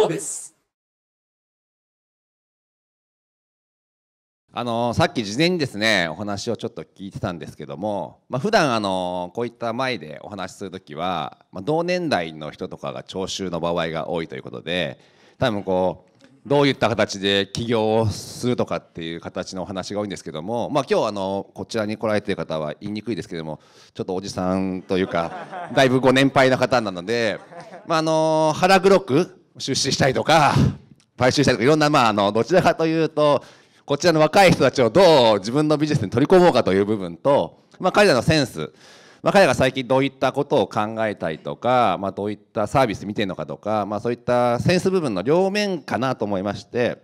ノうです。あのさっき事前にですねお話をちょっと聞いてたんですけども、まあ、普段あのこういった前でお話しする時は、まあ、同年代の人とかが聴衆の場合が多いということで多分こうどういった形で起業をするとかっていう形のお話が多いんですけども、まあ、今日あのこちらに来られてる方は言いにくいですけどもちょっとおじさんというかだいぶご年配な方なので、まあ、あの腹黒く出資したりとか買収したりとかいろんな、まあ、あのどちらかというとこちらの若い人たちをどう自分のビジネスに取り込もうかという部分と、まあ、彼らのセンス、まあ、彼らが最近どういったことを考えたりとか、まあ、どういったサービス見てるのかとか、まあ、そういったセンス部分の両面かなと思いまして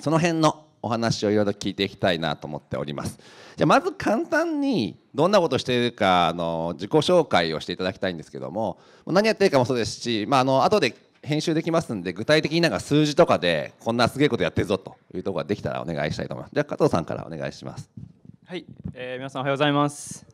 その辺のお話をいろいろ聞いていきたいなと思っておりますじゃまず簡単にどんなことしているかあの自己紹介をしていただきたいんですけども何やってるかもそうですし、まあ、あの後で編集できますんで具体的になんか数字とかでこんなすげえことやってるぞというところができたらお願いしたいと思いますじゃあ加藤さんからお願いしますはい、えー、皆さんおはようございます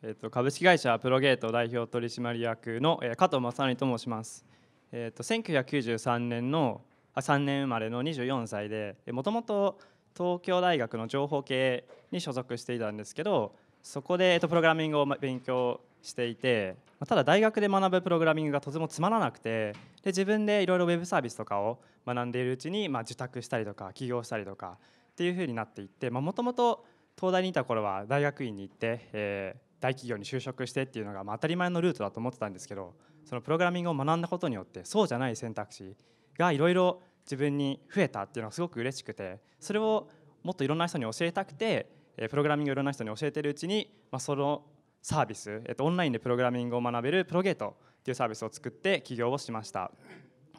えー、と株式会社プロゲート代表取締役の、えー、加藤正成と申します、えー、と1993年のあ3年生まれの24歳でもともと東京大学の情報系に所属していたんですけどそこで、えー、とプログラミングを勉強していてただ大学で学ぶプログラミングがとてもつまらなくてで自分でいろいろウェブサービスとかを学んでいるうちに、まあ、受託したりとか起業したりとかっていうふうになっていってもともと東大にいた頃は大学院に行って、えー、大企業に就職してっていうのが、まあ、当たり前のルートだと思ってたんですけどそのプログラミングを学んだことによってそうじゃない選択肢がいろいろ自分に増えたっていうのはすごく嬉しくてそれをもっといろんな人に教えたくてプログラミングをいろんな人に教えてるうちに、まあ、そのサービス、えっと、オンラインでプログラミングを学べるプロゲートっていうサービスを作って起業をしました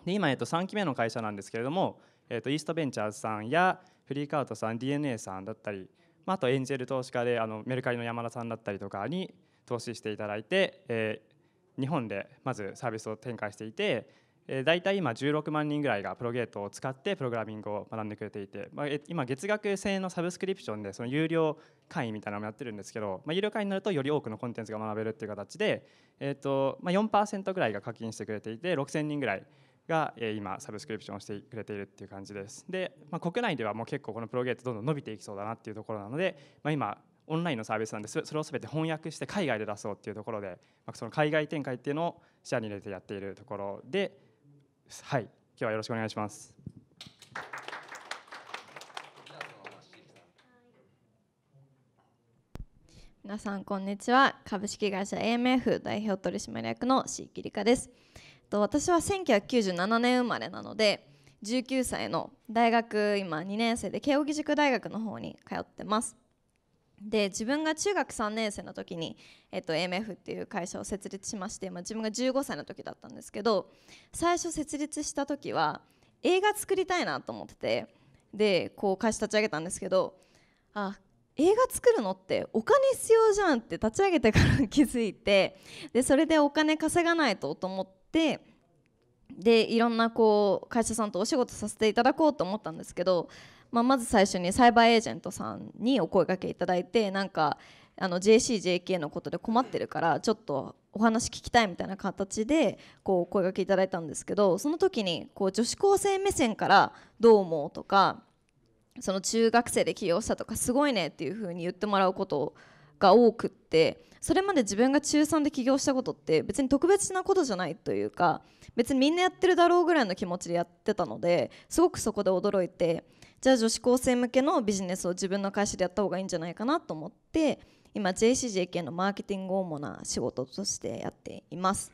で今、えっと、3期目の会社なんですけれども、えっと、イーストベンチャーズさんやフリーカウトさん DNA さんだったり、まあ、あとエンジェル投資家であのメルカリの山田さんだったりとかに投資していただいて、えー、日本でまずサービスを展開していてえ大体今16万人ぐらいがプロゲートを使ってプログラミングを学んでくれていて、ま今月額制のサブスクリプションでその有料会員みたいなのもやってるんですけど、ま有料会員になるとより多くのコンテンツが学べるっていう形で、えーとま4、ぐらいが課金してくれていて6000人ぐらいが今サブスクリプションをしてくれているっていう感じです。で、まあ、国内ではもう結構このプロゲートどんどん伸びていきそうだなっていうところなので、まあ、今オンラインのサービスなんでそれを全て翻訳して海外で出そうっていうところで、まあ、その海外展開っていうのを視野に入れてやっているところで。はい今日はよろしくお願いします皆さんこんにちは株式会社 AMF 代表取締役の椎木理香ですと私は1997年生まれなので19歳の大学今2年生で慶應義塾大学の方に通ってますで自分が中学3年生の時に、えっと、AMF っていう会社を設立しまして、まあ、自分が15歳の時だったんですけど最初設立した時は映画作りたいなと思っててでこう会社立ち上げたんですけどあ映画作るのってお金必要じゃんって立ち上げてから気づいてでそれでお金稼がないとと思ってでいろんなこう会社さんとお仕事させていただこうと思ったんですけどまあ、まず最初にサイバーエージェントさんにお声がけいただいてなんかあの JCJK のことで困ってるからちょっとお話聞きたいみたいな形でこう声がけいただいたんですけどその時にこう女子高生目線からどう思うとかその中学生で起業したとかすごいねっていう風に言ってもらうことが多くってそれまで自分が中3で起業したことって別に特別なことじゃないというか別にみんなやってるだろうぐらいの気持ちでやってたのですごくそこで驚いて。じゃあ女子高生向けのビジネスを自分の会社でやった方がいいんじゃないかなと思って今 JCJK のマーケティングを主な仕事としてやっています。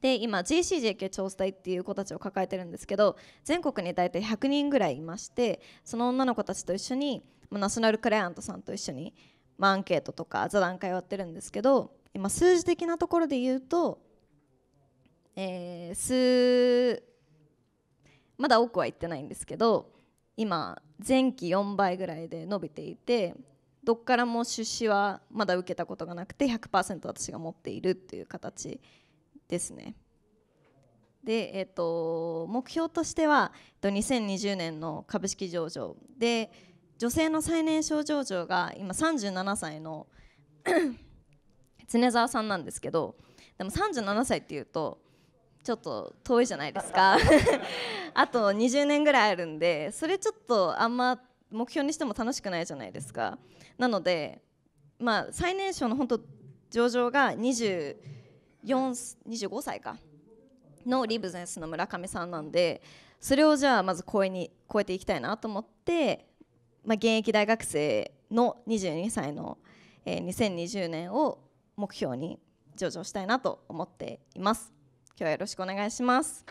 で今 JCJK 調査隊っていう子たちを抱えてるんですけど全国に大体100人ぐらいいましてその女の子たちと一緒にナショナルクライアントさんと一緒に、まあ、アンケートとか座談会をやってるんですけど今数字的なところで言うと、えー、数まだ多くは言ってないんですけど今前期4倍ぐらいで伸びていてどっからも出資はまだ受けたことがなくて100%私が持っているっていう形ですね。で、えっと、目標としては2020年の株式上場で女性の最年少上場が今37歳の 常澤さんなんですけどでも37歳っていうとちょっと遠いじゃないですか あと20年ぐらいあるんでそれちょっとあんま目標にしても楽しくないじゃないですかなのでまあ最年少の本当上場が24 25歳かのリブゼンスの村上さんなんでそれをじゃあまず超えに超えていきたいなと思って、まあ、現役大学生の22歳の、えー、2020年を目標に上場したいなと思っています。日はよろしくお願いします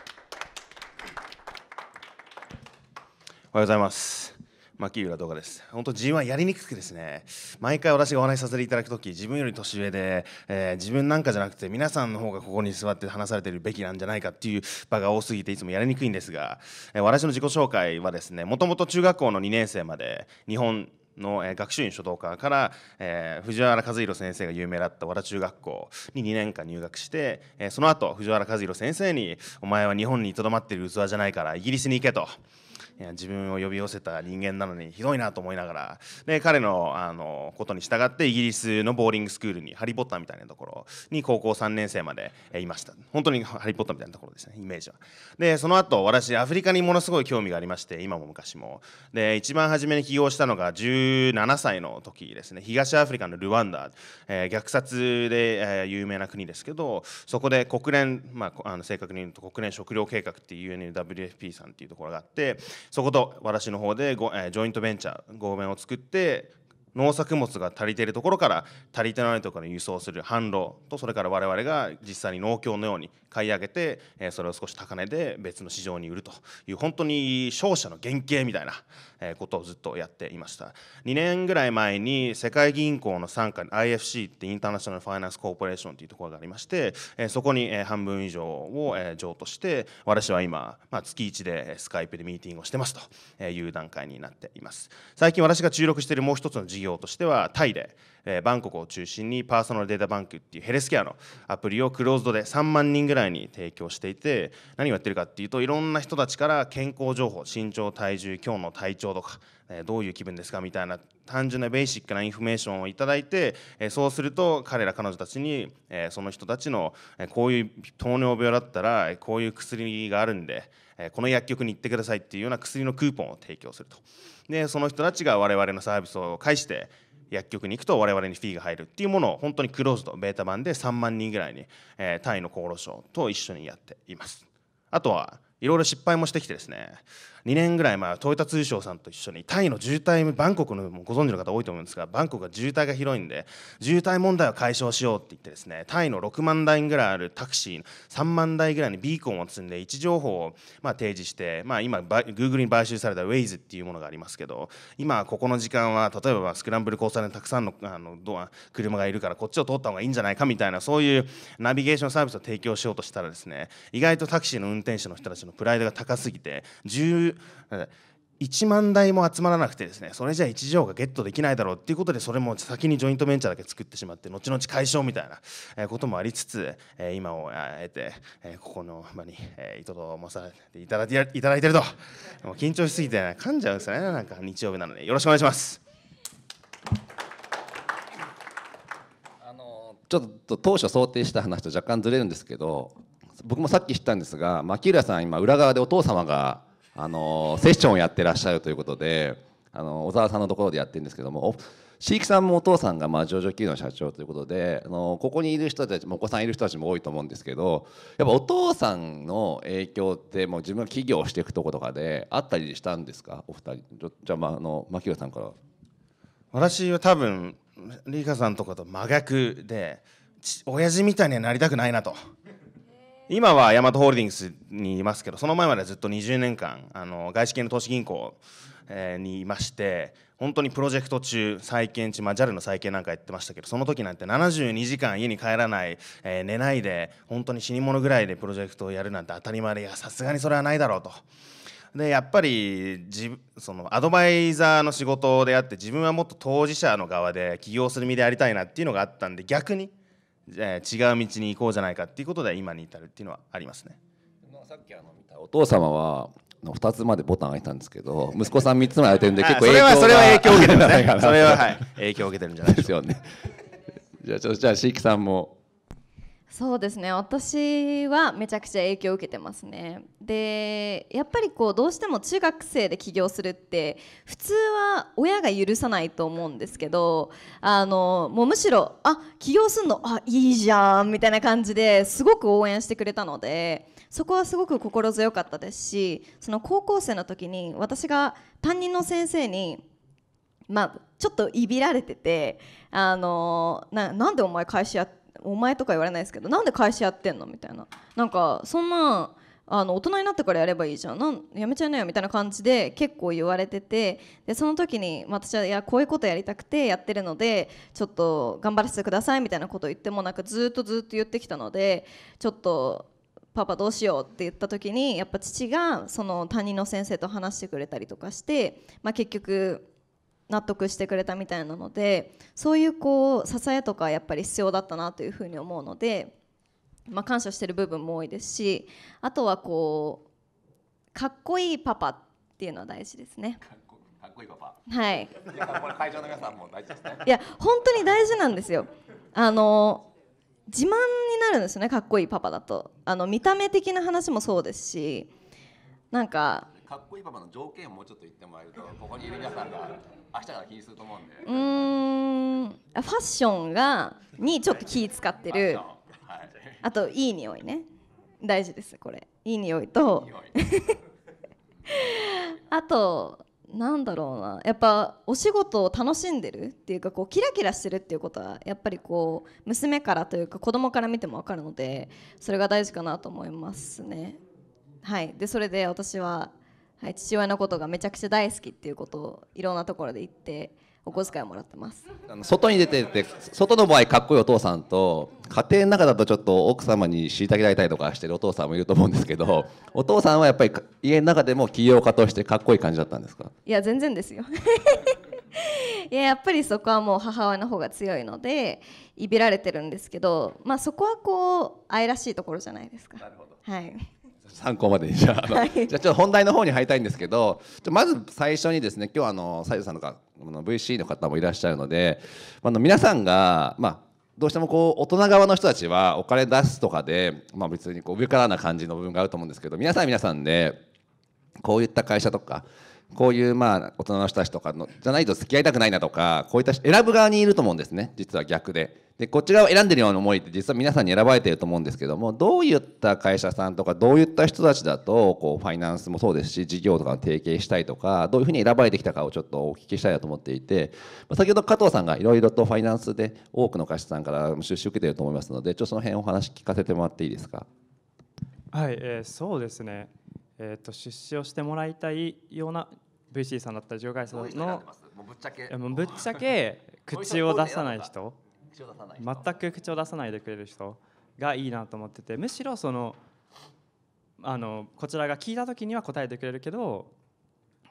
おはようございます牧浦動画です。本当 G1 やりにくくてですね、毎回私がお話しさせていただくとき、自分より年上で、えー、自分なんかじゃなくて皆さんの方がここに座って話されてるべきなんじゃないかっていう場が多すぎていつもやりにくいんですが、えー、私の自己紹介はですね、もともと中学校の2年生まで日本の、え学習院書道科から、えー、藤原和弘先生が有名だった和田中学校に2年間入学して、えー、その後藤原和弘先生に「お前は日本にとどまっている器じゃないからイギリスに行け」と。自分を呼び寄せた人間なのにひどいなと思いながらで彼のあのことに従ってイギリスのボーリングスクールに「ハリー・ポッター」みたいなところに高校3年生までいました本当に「ハリー・ポッター」みたいなところですねイメージはでその後私アフリカにものすごい興味がありまして今も昔もで一番初めに起業したのが17歳の時ですね東アフリカのルワンダ、えー、虐殺で、えー、有名な国ですけどそこで国連、まあ、あの正確に言うと国連食糧計画っていう UNWFP さんっていうところがあってそこと私の方でご、えー、ジョイントベンチャー合弁を作って農作物が足りているところから足りてないところに輸送する販路とそれから我々が実際に農協のように買い上げてそれを少し高値で別の市場に売るという本当に商社の原型みたいなことをずっとやっていました2年ぐらい前に世界銀行の傘下に IFC ってインターナショナル・ファイナンス・コーポレーションというところがありましてそこに半分以上を譲渡して私は今、まあ、月1でスカイプでミーティングをしてますという段階になっています最近私が注力しているもう一つの事業業としてはタイで、えー、バンコクを中心にパーソナルデータバンクっていうヘルスケアのアプリをクローズドで3万人ぐらいに提供していて何をやってるかっていうといろんな人たちから健康情報身長体重今日の体調とか、えー、どういう気分ですかみたいな単純なベーシックなインフォメーションを頂いて、えそうすると彼ら彼女たちに、えその人たちの、えこういう糖尿病だったらこういう薬があるんで。えこの薬局に行ってくださいっていうような薬のクーポンを提供するとでその人たちが我々のサービスを介して薬局に行くと我々にフィーが入るっていうものを本当にクローズドベータ版で3万人ぐらいに、え単位の厚労省と一緒にやっていますあとはいろいろ失敗もしてきてですね2年ぐらい前トヨタ通商さんと一緒にタイの渋滞バンコクのご存知の方多いと思うんですがバンコクは渋滞が広いんで渋滞問題を解消しようって言ってですねタイの6万台ぐらいあるタクシー3万台ぐらいにビーコンを積んで位置情報をま提示して、まあ、今グーグルに買収されたウェイズっていうものがありますけど今ここの時間は例えばスクランブル交差点たくさんのあのドア車がいるからこっちを通った方がいいんじゃないかみたいなそういうナビゲーションサービスを提供しようとしたらですね意外とタクシーの運転手の人たちのプライドが高すぎて10 1万台も集まらなくてですねそれじゃ1畳がゲットできないだろうっていうことでそれも先にジョイントベンチャーだけ作ってしまって後々解消みたいなこともありつつ今を得てここの場にいとどまさせていただいているともう緊張しすぎて噛んじゃうんですねなんか日曜日なのでよろしくお願いします。あのちょっと当初想定した話と若干ずれるんですけど僕もさっき知ったんですが牧浦さん今裏側でお父様があのセッションをやってらっしゃるということであの小沢さんのところでやってるんですけども椎木さんもお父さんがまあ上場企業の社長ということであのここにいる人たちもお子さんいる人たちも多いと思うんですけどやっぱお父さんの影響ってもう自分が企業をしていくとことかであったりしたんですかお二人じゃあ,、まあ、あの牧野さんから。私は多分リカさんとかと真逆で親父みたいにはなりたくないなと今はヤマトホールディングスにいますけどその前までずっと20年間あの外資系の投資銀行、えにいまして本当にプロジェクト中再建中、まあ、JAL の再建なんかやってましたけどその時なんて72時間家に帰らない、えー、寝ないで本当に死に物ぐらいでプロジェクトをやるなんて当たり前でいやさすがにそれはないだろうと。でやっぱりそのアドバイザーの仕事であって自分はもっと当事者の側で起業する身でありたいなっていうのがあったんで逆にえー、違う道に行こうじゃないかっていうことで今に至るっていうのはありますね。さっきあの見たお父様はの2つまでボタン開いたんですけど息子さん3つまで開いてるんで結構影響がそれは影響を受けてるんじゃないかな それは、はい、影響を受けてるんじゃないですよねじゃあじゃあ飼育さんもそうですね私はめちゃくちゃ影響を受けてますねでやっぱりこうどうしても中学生で起業するって普通は親が許さないと思うんですけどあのもうむしろあ起業すんのあいいじゃんみたいな感じですごく応援してくれたのでそこはすごく心強かったですしその高校生の時に私が担任の先生にまあ、ちょっといびられててあのななんでお前会社やってお前とか言われないですけどなんで会社やってんのみたいななんかそんなあの大人になってからやればいいじゃんなんやめちゃいなよみたいな感じで結構言われててでその時に私はいやこういうことやりたくてやってるのでちょっと頑張らせてくださいみたいなことを言ってもなんかずっとずっと言ってきたのでちょっと。パパどうしようって言った時にやっぱ父がその担任の先生と話してくれたりとかして、まあ、結局納得してくれたみたいなのでそういうこう支えとかやっぱり必要だったなというふうに思うので、まあ、感謝してる部分も多いですしあとはこうかっこいいパパっていうのは大事ですね。かっこいいパパはいいや本当に大事なんですよあの自慢になるんですよねかっこいいパパだとあの見た目的な話もそうですしなんかかっこいいパパの条件をもうちょっと言ってもらえるとここにいる皆さんが明日から気にすると思うんでうんファッションがにちょっと気使ってる、はい、あといい匂いね大事ですこれいい匂いとあとなんだろうなやっぱお仕事を楽しんでるっていうかこうキラキラしてるっていうことはやっぱりこう娘からというか子供から見ても分かるのでそれが大事かなと思いますね。はい、でそれで私ははい、父親のことがめちゃくちゃ大好きっていうことをいろんなところで言ってお小遣いもらってますあの外に出てて外の場合かっこいいお父さんと家庭の中だとちょっと奥様に虐げられたりとかしてるお父さんもいると思うんですけどお父さんはやっぱり家の中でも起業家としてかっこいい感じだったんですかいや全然ですよ いややっぱりそこはもう母親の方が強いのでいびられてるんですけど、まあ、そこはこう愛らしいところじゃないですか。はい参考までにじゃあはい、じゃあちょっと本題の方に入りたいんですけどまず最初にですね今日あの西条さんとかの VC の方もいらっしゃるのであの皆さんが、まあ、どうしてもこう大人側の人たちはお金出すとかで、まあ、別にこう上からな感じの部分があると思うんですけど皆さん皆さんでこういった会社とかこういうまあ大人の人たちとかのじゃないと付き合いたくないなとかこういった選ぶ側にいると思うんですね実は逆で。でこっち側を選んでるような思いって実は皆さんに選ばれていると思うんですけどもどういった会社さんとかどういった人たちだとこうファイナンスもそうですし事業とかを提携したいとかどういうふうに選ばれてきたかをちょっとお聞きしたいなと思っていて先ほど加藤さんがいろいろとファイナンスで多くの会社さんから出資を受けていると思いますのでちょっとその辺お話聞かせてもらっていいですか。はい、えー、そうですねえーと、出資をしてもらいたいような VC さんだったり場外さんのもうぶっちゃけぶっちゃけ 口を出さない人全く口を出さないでくれる人がいいなと思っててむしろそのあのこちらが聞いた時には答えてくれるけど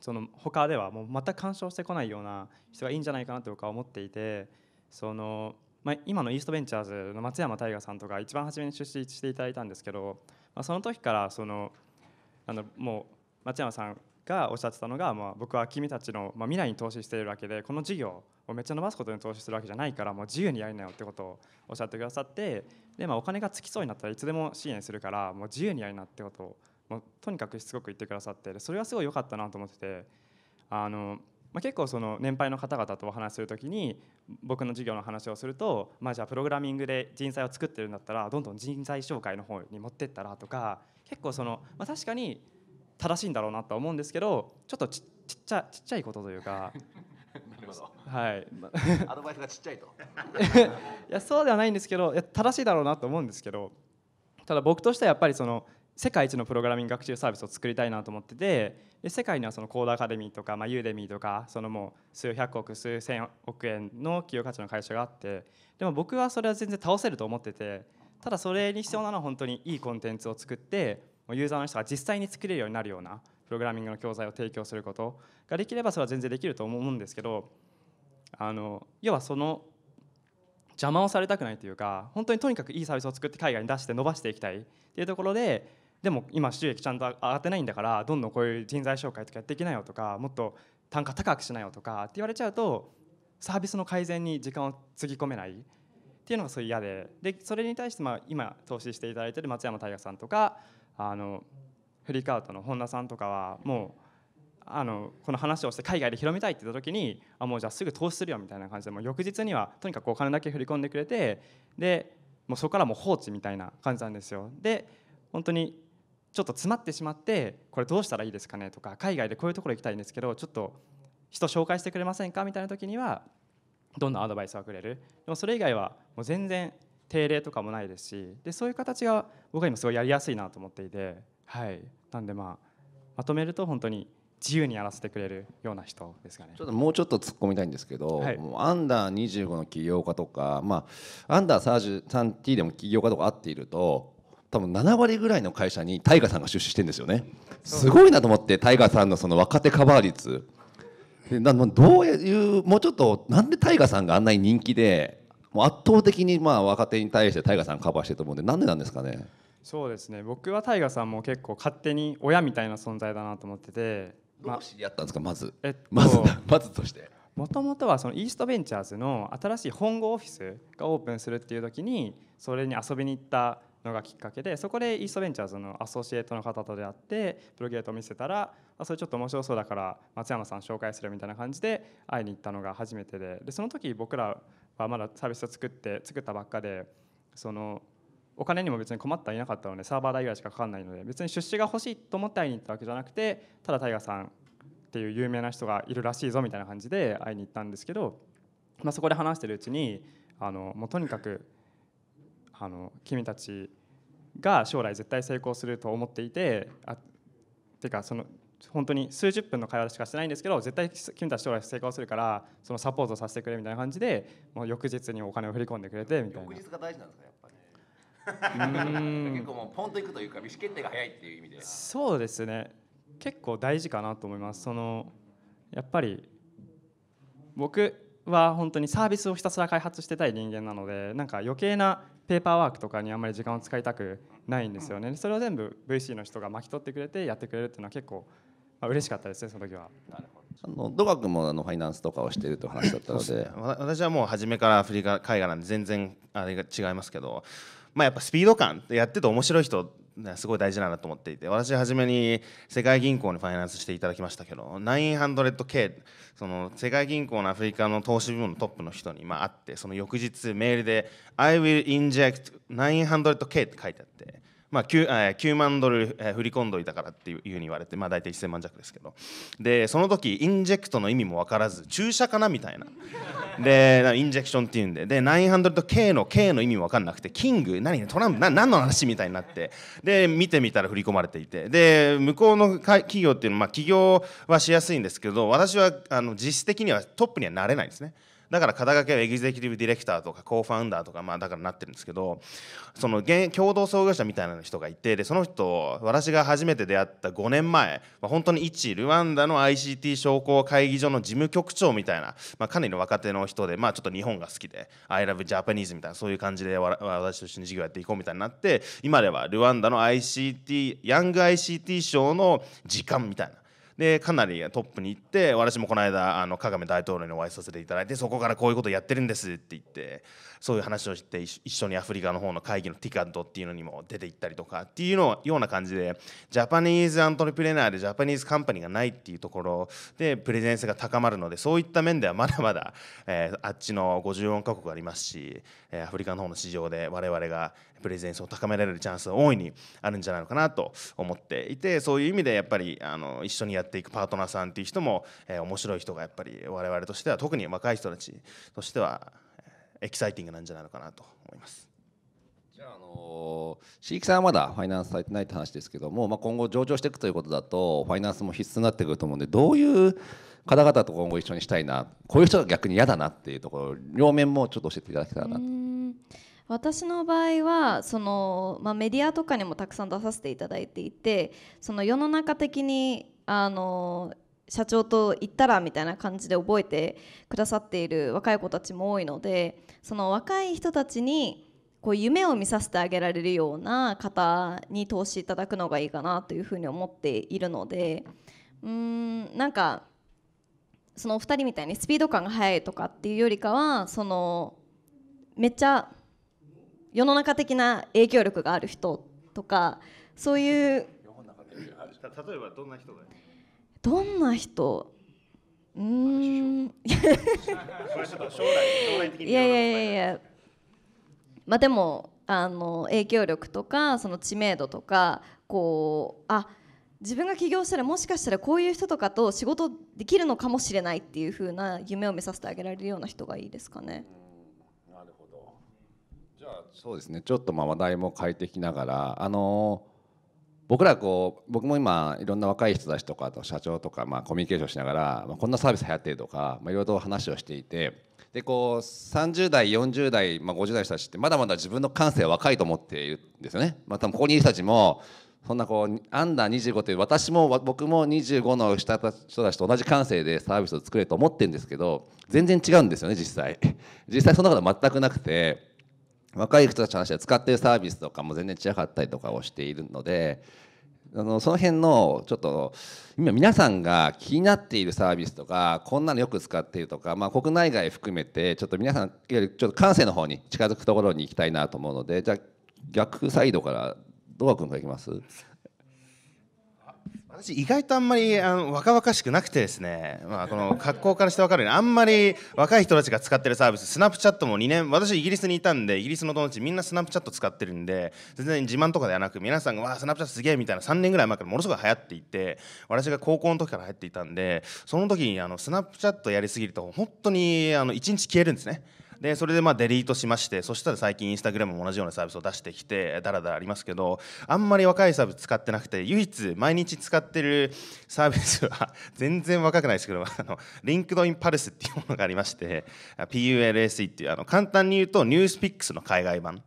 その他ではもう全く干渉してこないような人がいいんじゃないかなと僕は思っていてその、まあ、今のイーストベンチャーズの松山大我さんとか一番初めに出資していただいたんですけど、まあ、その時からその。あのもう松山さんがおっしゃってたのが、まあ、僕は君たちの、まあ、未来に投資しているわけでこの事業をめっちゃ伸ばすことに投資するわけじゃないからもう自由にやりなよってことをおっしゃってくださってで、まあ、お金がつきそうになったらいつでも支援するからもう自由にやりなってことをもうとにかくしつこく言ってくださってそれはすごい良かったなと思っててあの、まあ、結構その年配の方々とお話しする時に僕の授業の話をすると、まあ、じゃあプログラミングで人材を作ってるんだったらどんどん人材紹介の方に持ってったらとか結構その、まあ、確かに正しいんだろうなとは思うんですけどちょっとちちっちゃちっちゃいことというか はい、アドバイスがちっちゃいといや そうではないんですけどいや正しいだろうなと思うんですけどただ僕としてはやっぱりその世界一のプログラミング学習サービスを作りたいなと思っててで世界にはそのコードアカデミーとか、まあ、ユーデミーとかそのもう数百億数千億円の企業価値の会社があってでも僕はそれは全然倒せると思っててただそれに必要なのは本当にいいコンテンツを作ってユーザーの人が実際に作れるようになるようなプログラミングの教材を提供することができればそれは全然できると思うんですけどあの要はその邪魔をされたくないというか本当にとにかくいいサービスを作って海外に出して伸ばしていきたいっていうところででも今収益ちゃんと上がってないんだからどんどんこういう人材紹介とかやっていきなよとかもっと単価高くしなよとかって言われちゃうとサービスの改善に時間をつぎ込めないっていうのがそごい嫌ででそれに対してまあ今投資していただいてる松山大我さんとかあのフリーカウトの本田さんとかはもうあのこの話をして海外で広めたいって言った時にあもうじゃあすぐ投資するよみたいな感じでもう翌日にはとにかくお金だけ振り込んでくれてでもうそこからもう放置みたいな感じなんですよ。で本当にちょっと詰まってしまってこれどうしたらいいですかねとか海外でこういうところ行きたいんですけどちょっと人紹介してくれませんかみたいな時にはどんなアドバイスがくれるでもそれ以外はもう全然定例とかもないですしでそういう形が僕は今すごいやりやすいなと思っていて、はい、なんで、まあ、まとめると本当に自由にやらせてくれるような人ですかねちょっともうちょっと突っ込みたいんですけど、はい、もうアンダー25の起業家とか、まあ、アンダー 33T でも起業家とか会っていると多分7割ぐらいの会社にタイガーさんが出資してるんですよねすごいなと思ってタイガーさんのその若手カバー率などういうもうちょっとなんで taiga さんがあんなに人気でもう圧倒的にまあ若手に対して taiga さんカバーしてると思うんでなんでなんですかねそうですね僕は taiga さんも結構勝手に親みたいな存在だなと思ってて、まあ、どう知り合ったんですかまず、えっと、まず まずとしてもともとはそのイーストベンチャーズの新しい本郷オフィスがオープンするっていう時にそれに遊びに行ったのがきっかけでそこでイーストベンチャーズのアソシエイトの方と出会ってプロゲートを見せたら「あそれちょっと面白そうだから松山さん紹介するみたいな感じで会いに行ったのが初めてででその時僕らはまだサービスを作って作ったばっかでそのお金にも別に困ってはいなかったのでサーバー代ぐらいしかかかんないので別に出資が欲しいと思って会いに行ったわけじゃなくてただ taiga さんっていう有名な人がいるらしいぞみたいな感じで会いに行ったんですけど、まあ、そこで話してるうちにあのもうとにかくあの君たちが将来絶対成功すると思っていてあてかその本当に数十分の会話しかしてないんですけど絶対君たち将来成功するからそのサポートさせてくれみたいな感じでもう翌日にお金を振り込んでくれてみたいな。翌日が大事なんですかやっぱり、結構もうポンといくというか意思決定が早いっていう意味でそうですね結構大事かなと思いますそのやっぱり僕は本当にサービスをひたすら開発してたい人間なのでなんか余計なペーパーワークとかにあんまり時間を使いたくないんですよねそれを全部 VC の人が巻き取ってくれてやってくれるっていうのは結構まあ、嬉しかったですねその時は。なるほどあのドガ君もあのファイナンスとかをしてるという話だったのでね、私はもう初めからアフリカ海外なんで全然あれが違いますけど、まあ、やっぱスピード感やってて面白い人すごい大事なんだと思っていて私初めに世界銀行にファイナンスしていただきましたけど 900K その世界銀行のアフリカの投資部門のトップの人にまあ会ってその翌日メールで「I will inject 900K」って書いてあってまあ 9, 9万ドル振り込んどいたからっていうふうに言われて、まあ、大体1000万弱ですけどでその時インジェクトの意味も分からず注射かなみたいなでインジェクションっていうんでで 900K の K の意味も分かんなくてキング何トランプな何の話みたいになってで見てみたら振り込まれていてで向こうの企業っていうのは、まあ、起業はしやすいんですけど私はあの実質的にはトップにはなれないんですね。だから肩書きはエグゼクティブディレクターとかコーファウンダーとかまあだからなってるんですけどその共同創業者みたいな人がいてでその人私が初めて出会った5年前、まあ、本当に一ルワンダの ICT 商工会議所の事務局長みたいな、まあ、かなりの若手の人で、まあ、ちょっと日本が好きで I love Japanese みたいなそういう感じで私と一緒に事業やっていこうみたいになって今ではルワンダの ICT ヤング ICT 賞の時間みたいなでかなりトップに行って私もこの間あのカガメ大統領にお会いさせていただいてそこからこういうことやってるんですって言ってそういう話をして一緒にアフリカの方の会議のティカントっていうのにも出て行ったりとかっていうのような感じでジャパニーズアントレプレナーでジャパニーズカンパニーがないっていうところでプレゼンスが高まるのでそういった面ではまだまだ、えー、あっちの54カ国ありますし、えー、アフリカの方の市場で我々がプレゼンスを高められるチャンスは大いにあるんじゃないのかなと思っていてそういう意味でやっぱりあの一緒にやっていくパートナーさんっていう人も、えー、面白い人がやっぱり我々としては特に若い人たちとしてはエキサイティングなんじゃないのかなと思います。じゃあ、あの飼育さんはまだファイナンスされてないって話ですけども、まあ、今後上場していくということだとファイナンスも必須になってくると思うんでどういう方々と今後一緒にしたいなこういう人が逆に嫌だなっていうところ両面もちょっと教えていただけたらなと。私の場合はその、まあ、メディアとかにもたくさん出させていただいていてその世の中的にあの社長と行ったらみたいな感じで覚えてくださっている若い子たちも多いのでその若い人たちにこう夢を見させてあげられるような方に投資いただくのがいいかなというふうに思っているのでうんなんかそのお二人みたいにスピード感が速いとかっていうよりかはそのめっちゃ世の中的な影響力がある人とかそういう例えばどんな人がいいどんな人うん いやいやいやいやまあでもあの影響力とかその知名度とかこうあ自分が起業したらもしかしたらこういう人とかと仕事できるのかもしれないっていうふうな夢を見させてあげられるような人がいいですかね。なるほどじゃあそうですねちょっとまあ話題も変えてきながらあのー僕らこう僕も今いろんな若い人たちとかと社長とかまあコミュニケーションしながら、まあ、こんなサービス流行ってるとか、まあ、いろいろと話をしていてでこう30代40代、まあ、50代の人たちってまだまだ自分の感性は若いと思っているんですよね。まあ、多分ここにいる人たちもそんなこうアンダー25という私も僕も25の人たちと同じ感性でサービスを作れと思ってるんですけど全然違うんですよね実際実際そんなことは全くなくて若い人たちの話で使ってるサービスとかも全然違かったりとかをしているのであのその辺のちょっと今皆さんが気になっているサービスとかこんなのよく使っているとか、まあ、国内外含めてちょっと皆さんよりちょっと感性の方に近づくところに行きたいなと思うのでじゃあ逆サイドからドア君がいきます私意外とあんまりあの若々しくなくてですね、まあ、この格好からして分かるようにあんまり若い人たちが使ってるサービススナップチャットも2年私イギリスにいたんでイギリスの友達みんなスナップチャット使ってるんで全然自慢とかではなく皆さんが「わあスナップチャットすげえ」みたいな3年ぐらい前からものすごい流行っていて私が高校の時から入っていたんでその時にあのスナップチャットやりすぎると本当にあの1日消えるんですね。でそれでまあデリートしましてそしたら最近インスタグラムも同じようなサービスを出してきてだらだらありますけどあんまり若いサービス使ってなくて唯一毎日使ってるサービスは 全然若くないですけどあのリンクドインパルスっていうものがありまして PULSE っていうあの簡単に言うとニュースピックスの海外版。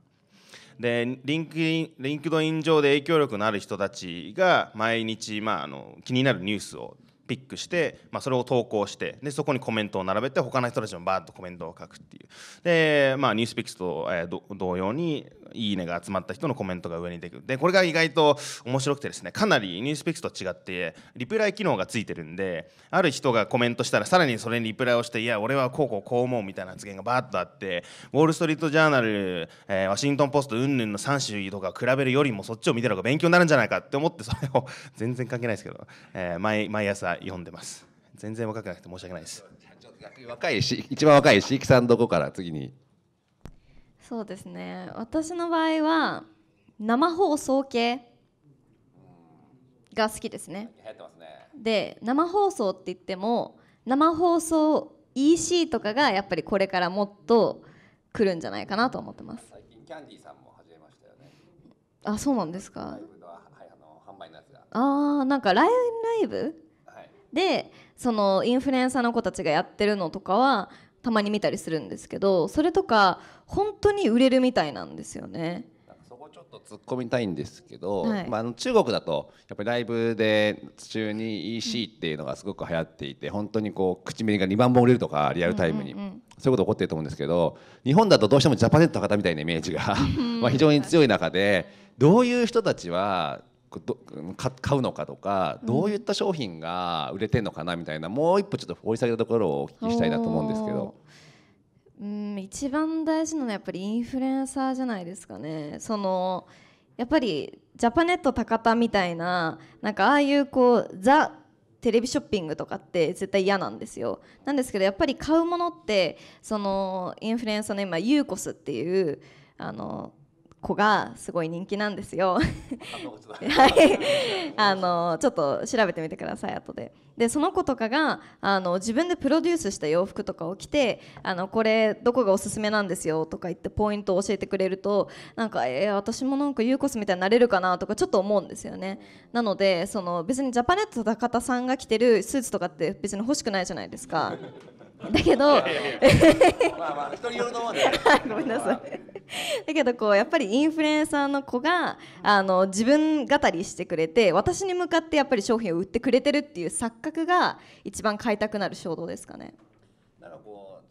でリンクリンクドイン上で影響力のある人たちが毎日、まあ、あの気になるニュースをピックして、まあ、それを投稿してでそこにコメントを並べて他の人たちもバーッとコメントを書くっていうで、まあ、ニュースピックスと、えー、同様にいいねが集まった人のコメントが上に出てくるでこれが意外と面白くてですねかなりニュースペックスと違ってリプライ機能がついてるんである人がコメントしたらさらにそれにリプライをしていや俺はこうこうこう思うみたいな発言がバーッとあってウォール・ストリート・ジャーナル、えー、ワシントン・ポストうんぬんの3種とか比べるよりもそっちを見てる方が勉強になるんじゃないかって思ってそれを 全然関係ないですけど、えー、毎毎朝読んでます全然若くなくて申し訳ないです若いし一番若い椎木さんどこから次にそうですね私の場合は生放送系が好きですね。流行ってますねで生放送って言っても生放送 EC とかがやっぱりこれからもっと来るんじゃないかなと思ってます。最近キャンディーさんも始めましたよね。あ、そうなんですか。ああ、なんかライブライブ、はい、でそのインフルエンサーの子たちがやってるのとかはたまに見たりするんですけどそれとか本当に売れるみたいなんですよね。そこちょっと突っ込みたいんですけど、はい、まあ、あの中国だとやっぱりライブで中に EC っていうのがすごく流行っていて本当にこう口紅が2万本売れるとかリアルタイムに、そういうこと起こってると思うんですけど日本だとどうしてもジャパネット方みたいなイメージが ま非常に強い中でどういう人たちは買うのかとかどういった商品が売れてるのかなみたいな、うん、もう一歩ちょっと掘り下げたところをお聞きしたいなと思うんですけど。うん一番大事なのはやっぱりインフルエンサーじゃないですかね。そのやっぱりジャパネット高田みたいななんかああいうこうザテレビショッピングとかって絶対嫌なんですよなんですけどやっぱり買うものってそのインフルエンサーの今ユーコスっていうあの子がすごい人気なんですよ はい あのちょっと調べてみてください後ででその子とかがあの自分でプロデュースした洋服とかを着てあのこれどこがおすすめなんですよとか言ってポイントを教えてくれるとなんか、えー、私もなんかユーコスみたいになれるかなとかちょっと思うんですよねなのでその別にジャパネット高田さんが着てるスーツとかって別に欲しくないじゃないですかだけどまあまあ人による ごめんなさいだけどこうやっぱりインフルエンサーの子があの自分語りしてくれて私に向かってやっぱり商品を売ってくれてるっていう錯覚が一番買いたくなる衝動ですかね。なんこう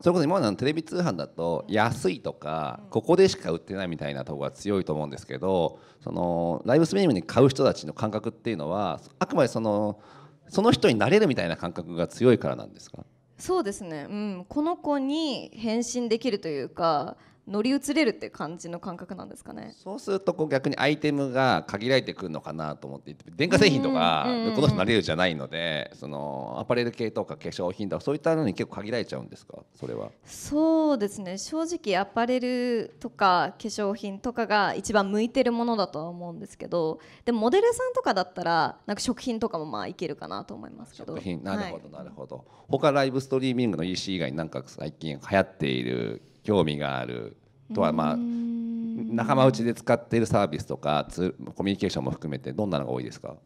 それこそ今までのテレビ通販だと安いとか、ここでしか売ってないみたいなとこが強いと思うんですけどそのライブストリンムに買う人たちの感覚っていうのはあくまでそのその人になれるみたいな感覚が強いからなんですかそうですね、うん、この子に返信できるというか乗り移れるっていう感じの感覚なんですかねそうするとこう逆にアイテムが限られてくるのかなと思っていて電化製品とかこの人なれるじゃないのでそのアパレル系とか化粧品とかそういったのに結構限られちゃうんですかそれはそうですね正直アパレルとか化粧品とかが一番向いてるものだとは思うんですけどでもモデルさんとかだったらなんか食品とかもまあいけるかなと思いますけど食品なるほどなるほど、はい、他ライブストリーミングの EC 以外になんか最近流行っている興味があるとはまあ仲間内で使っているサービスとかコミュニケーションも含めてどんなのが多いですか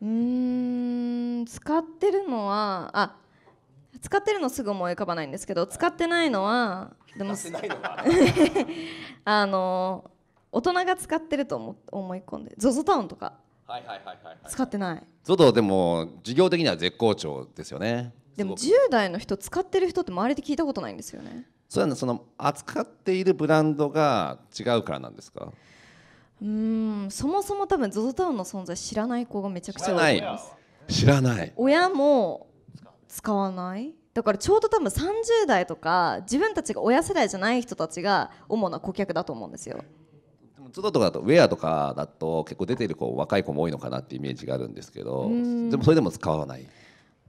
うん使ってるのはあ使ってるのすぐ思い浮かばないんですけど使ってないのはでも あの大人が使ってると思思い込んで ZOZO タウンとか使ってない ZOZO でも事業的には絶好調ですよねでも10代の人使ってる人って周りで聞いたことないんですよねそれはその扱っているブランドが違うからなんですかうんそもそも多分 ZOZO タウンの存在知らない子がめちゃくちゃ多いです知らない親も使わないだからちょうど多分30代とか自分たちが親世代じゃない人たちが主な顧客だと思うんですよでも ZOZO とかだとウェアとかだと結構出ている子若い子も多いのかなってイメージがあるんですけどでもそれでも使わない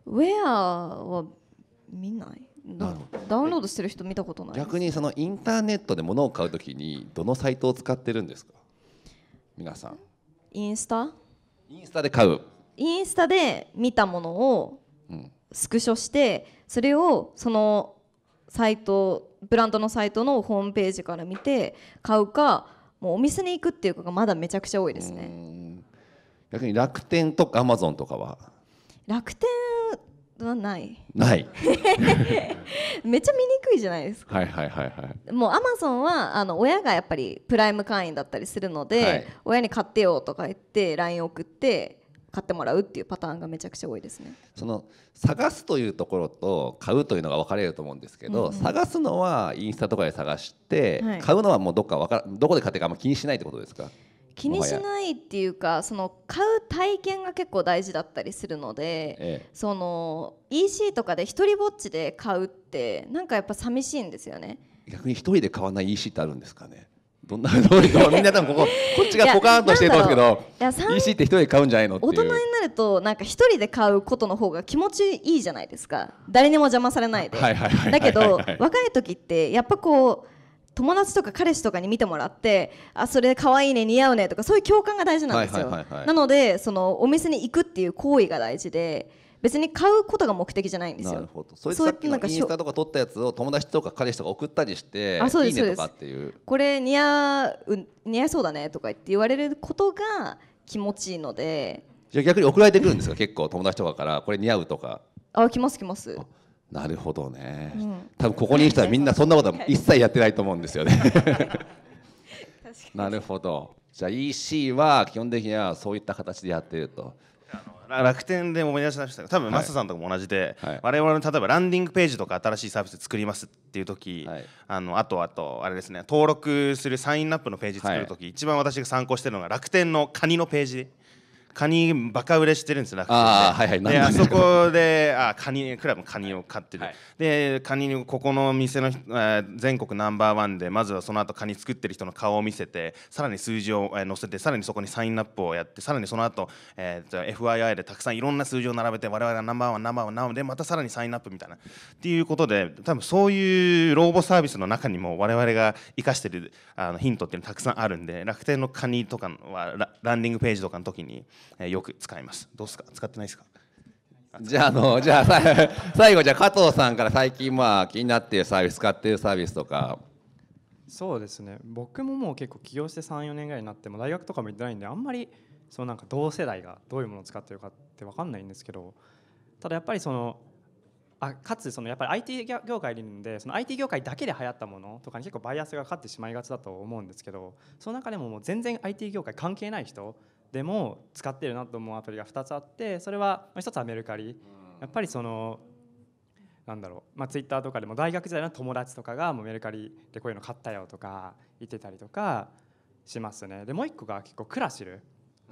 ウェアは見ないダウンロードしてる人見たことない逆にそのインターネットで物を買うときにどのサイトを使ってるんですか皆さんインスタインスタで買うインスタで見たものをスクショしてそれをそのサイトブランドのサイトのホームページから見て買うかもうお店に行くっていうかがまだめちゃくちゃ多いですね逆に楽天とかアマゾンとかは楽天はないない めっちゃ見にくいじゃないですかはいはいはいはいもうアマゾンはあの親がやっぱりプライム会員だったりするので、はい、親に買ってよとか言って LINE 送って買ってもらうっていうパターンがめちゃくちゃ多いですねその探すというところと買うというのが分かれると思うんですけど、うんうん、探すのはインスタとかで探して、はい、買うのはもうどっかかどこで買ってかあんま気にしないってことですか気にしないっていうかその買う体験が結構大事だったりするので、ええ、その EC とかで一人ぼっちで買うってなんかやっぱ寂しいんですよね逆に一人で買わない EC ってあるんですかねどんな通りかみんな多分こここっちがポカーンとしてると思うんですけど EC って一人で買うんじゃないの大人になるとなんか一人で買うことの方が気持ちいいじゃないですか誰にも邪魔されないでだけど若い時ってやっぱこう友達とか彼氏とかに見てもらってあそれ可愛いね似合うねとかそういう共感が大事なんですよ、なのでそのお店に行くっていう行為が大事で別に買うことが目的じゃないんですよ。なるほど。そういうさっきのインスタとか撮ったやつを友達とか彼氏とか送ったりして、あそうですいいねとかっていう。これ似合う似合いそうだねとか言って言われることが気持ちいいので。じゃあ逆に送られてくるんですか結構友達とかからこれ似合うとか。あ来ます来ます。なるほどね、うん、多分ここにいる人はみんなそんなことは一切やってないと思うんですよねなるほどじゃあ EC は基本的にはそういった形でやってると楽天で思い出しましたけど多分マサさんとかも同じで、はい、我々の例えばランディングページとか新しいサービス作りますっていう時、はい、あのあとあとあれですね登録するサインアップのページ作る時、はい、一番私が参考してるのが楽天のカニのページカニバカ売れしてるんです楽天あ,、はいはい、であそこであカニクラブカニを買ってる、はい、でカニここの店の、え全国ナンバーワンでまずはその後カニ作ってる人の顔を見せてさらに数字を、え載せてさらにそこにサインアップをやってさらにその後、えー、FII でたくさんいろんな数字を並べて我々はナンバーワンナンバーワンナンバーワンでまたさらにサインアップみたいなっていうことで多分そういうローボサービスの中にも我々が生かしてるあのヒントっていうのたくさんあるんで楽天のカニとかはランディングページとかの時に。えよく使います。どうですか使ってないですかじゃあ、あの、じゃあ、最後、じゃ加藤さんから最近、まあ、気になっているサービス、使っているサービスとか。そうですね。僕ももう結構起業して3、4年ぐらいになっても、大学とかも行ってないんで、あんまり、そのなんか同世代がどういうものを使ってるかって分かんないんですけど、ただやっぱりその、あかつそのやっぱり IT 業界にいるんでその IT 業界だけで流行ったものとかに結構バイアスがかかってしまいがちだと思うんですけどその中でももう全然 IT 業界関係ない人でも使ってるなと思うアプリが2つあってそれは1つはメルカリやっぱりそのなんだろうまあツイッターとかでも大学時代の友達とかがもうメルカリでこういうの買ったよとか言ってたりとかしますねでもう1個が結構クラシル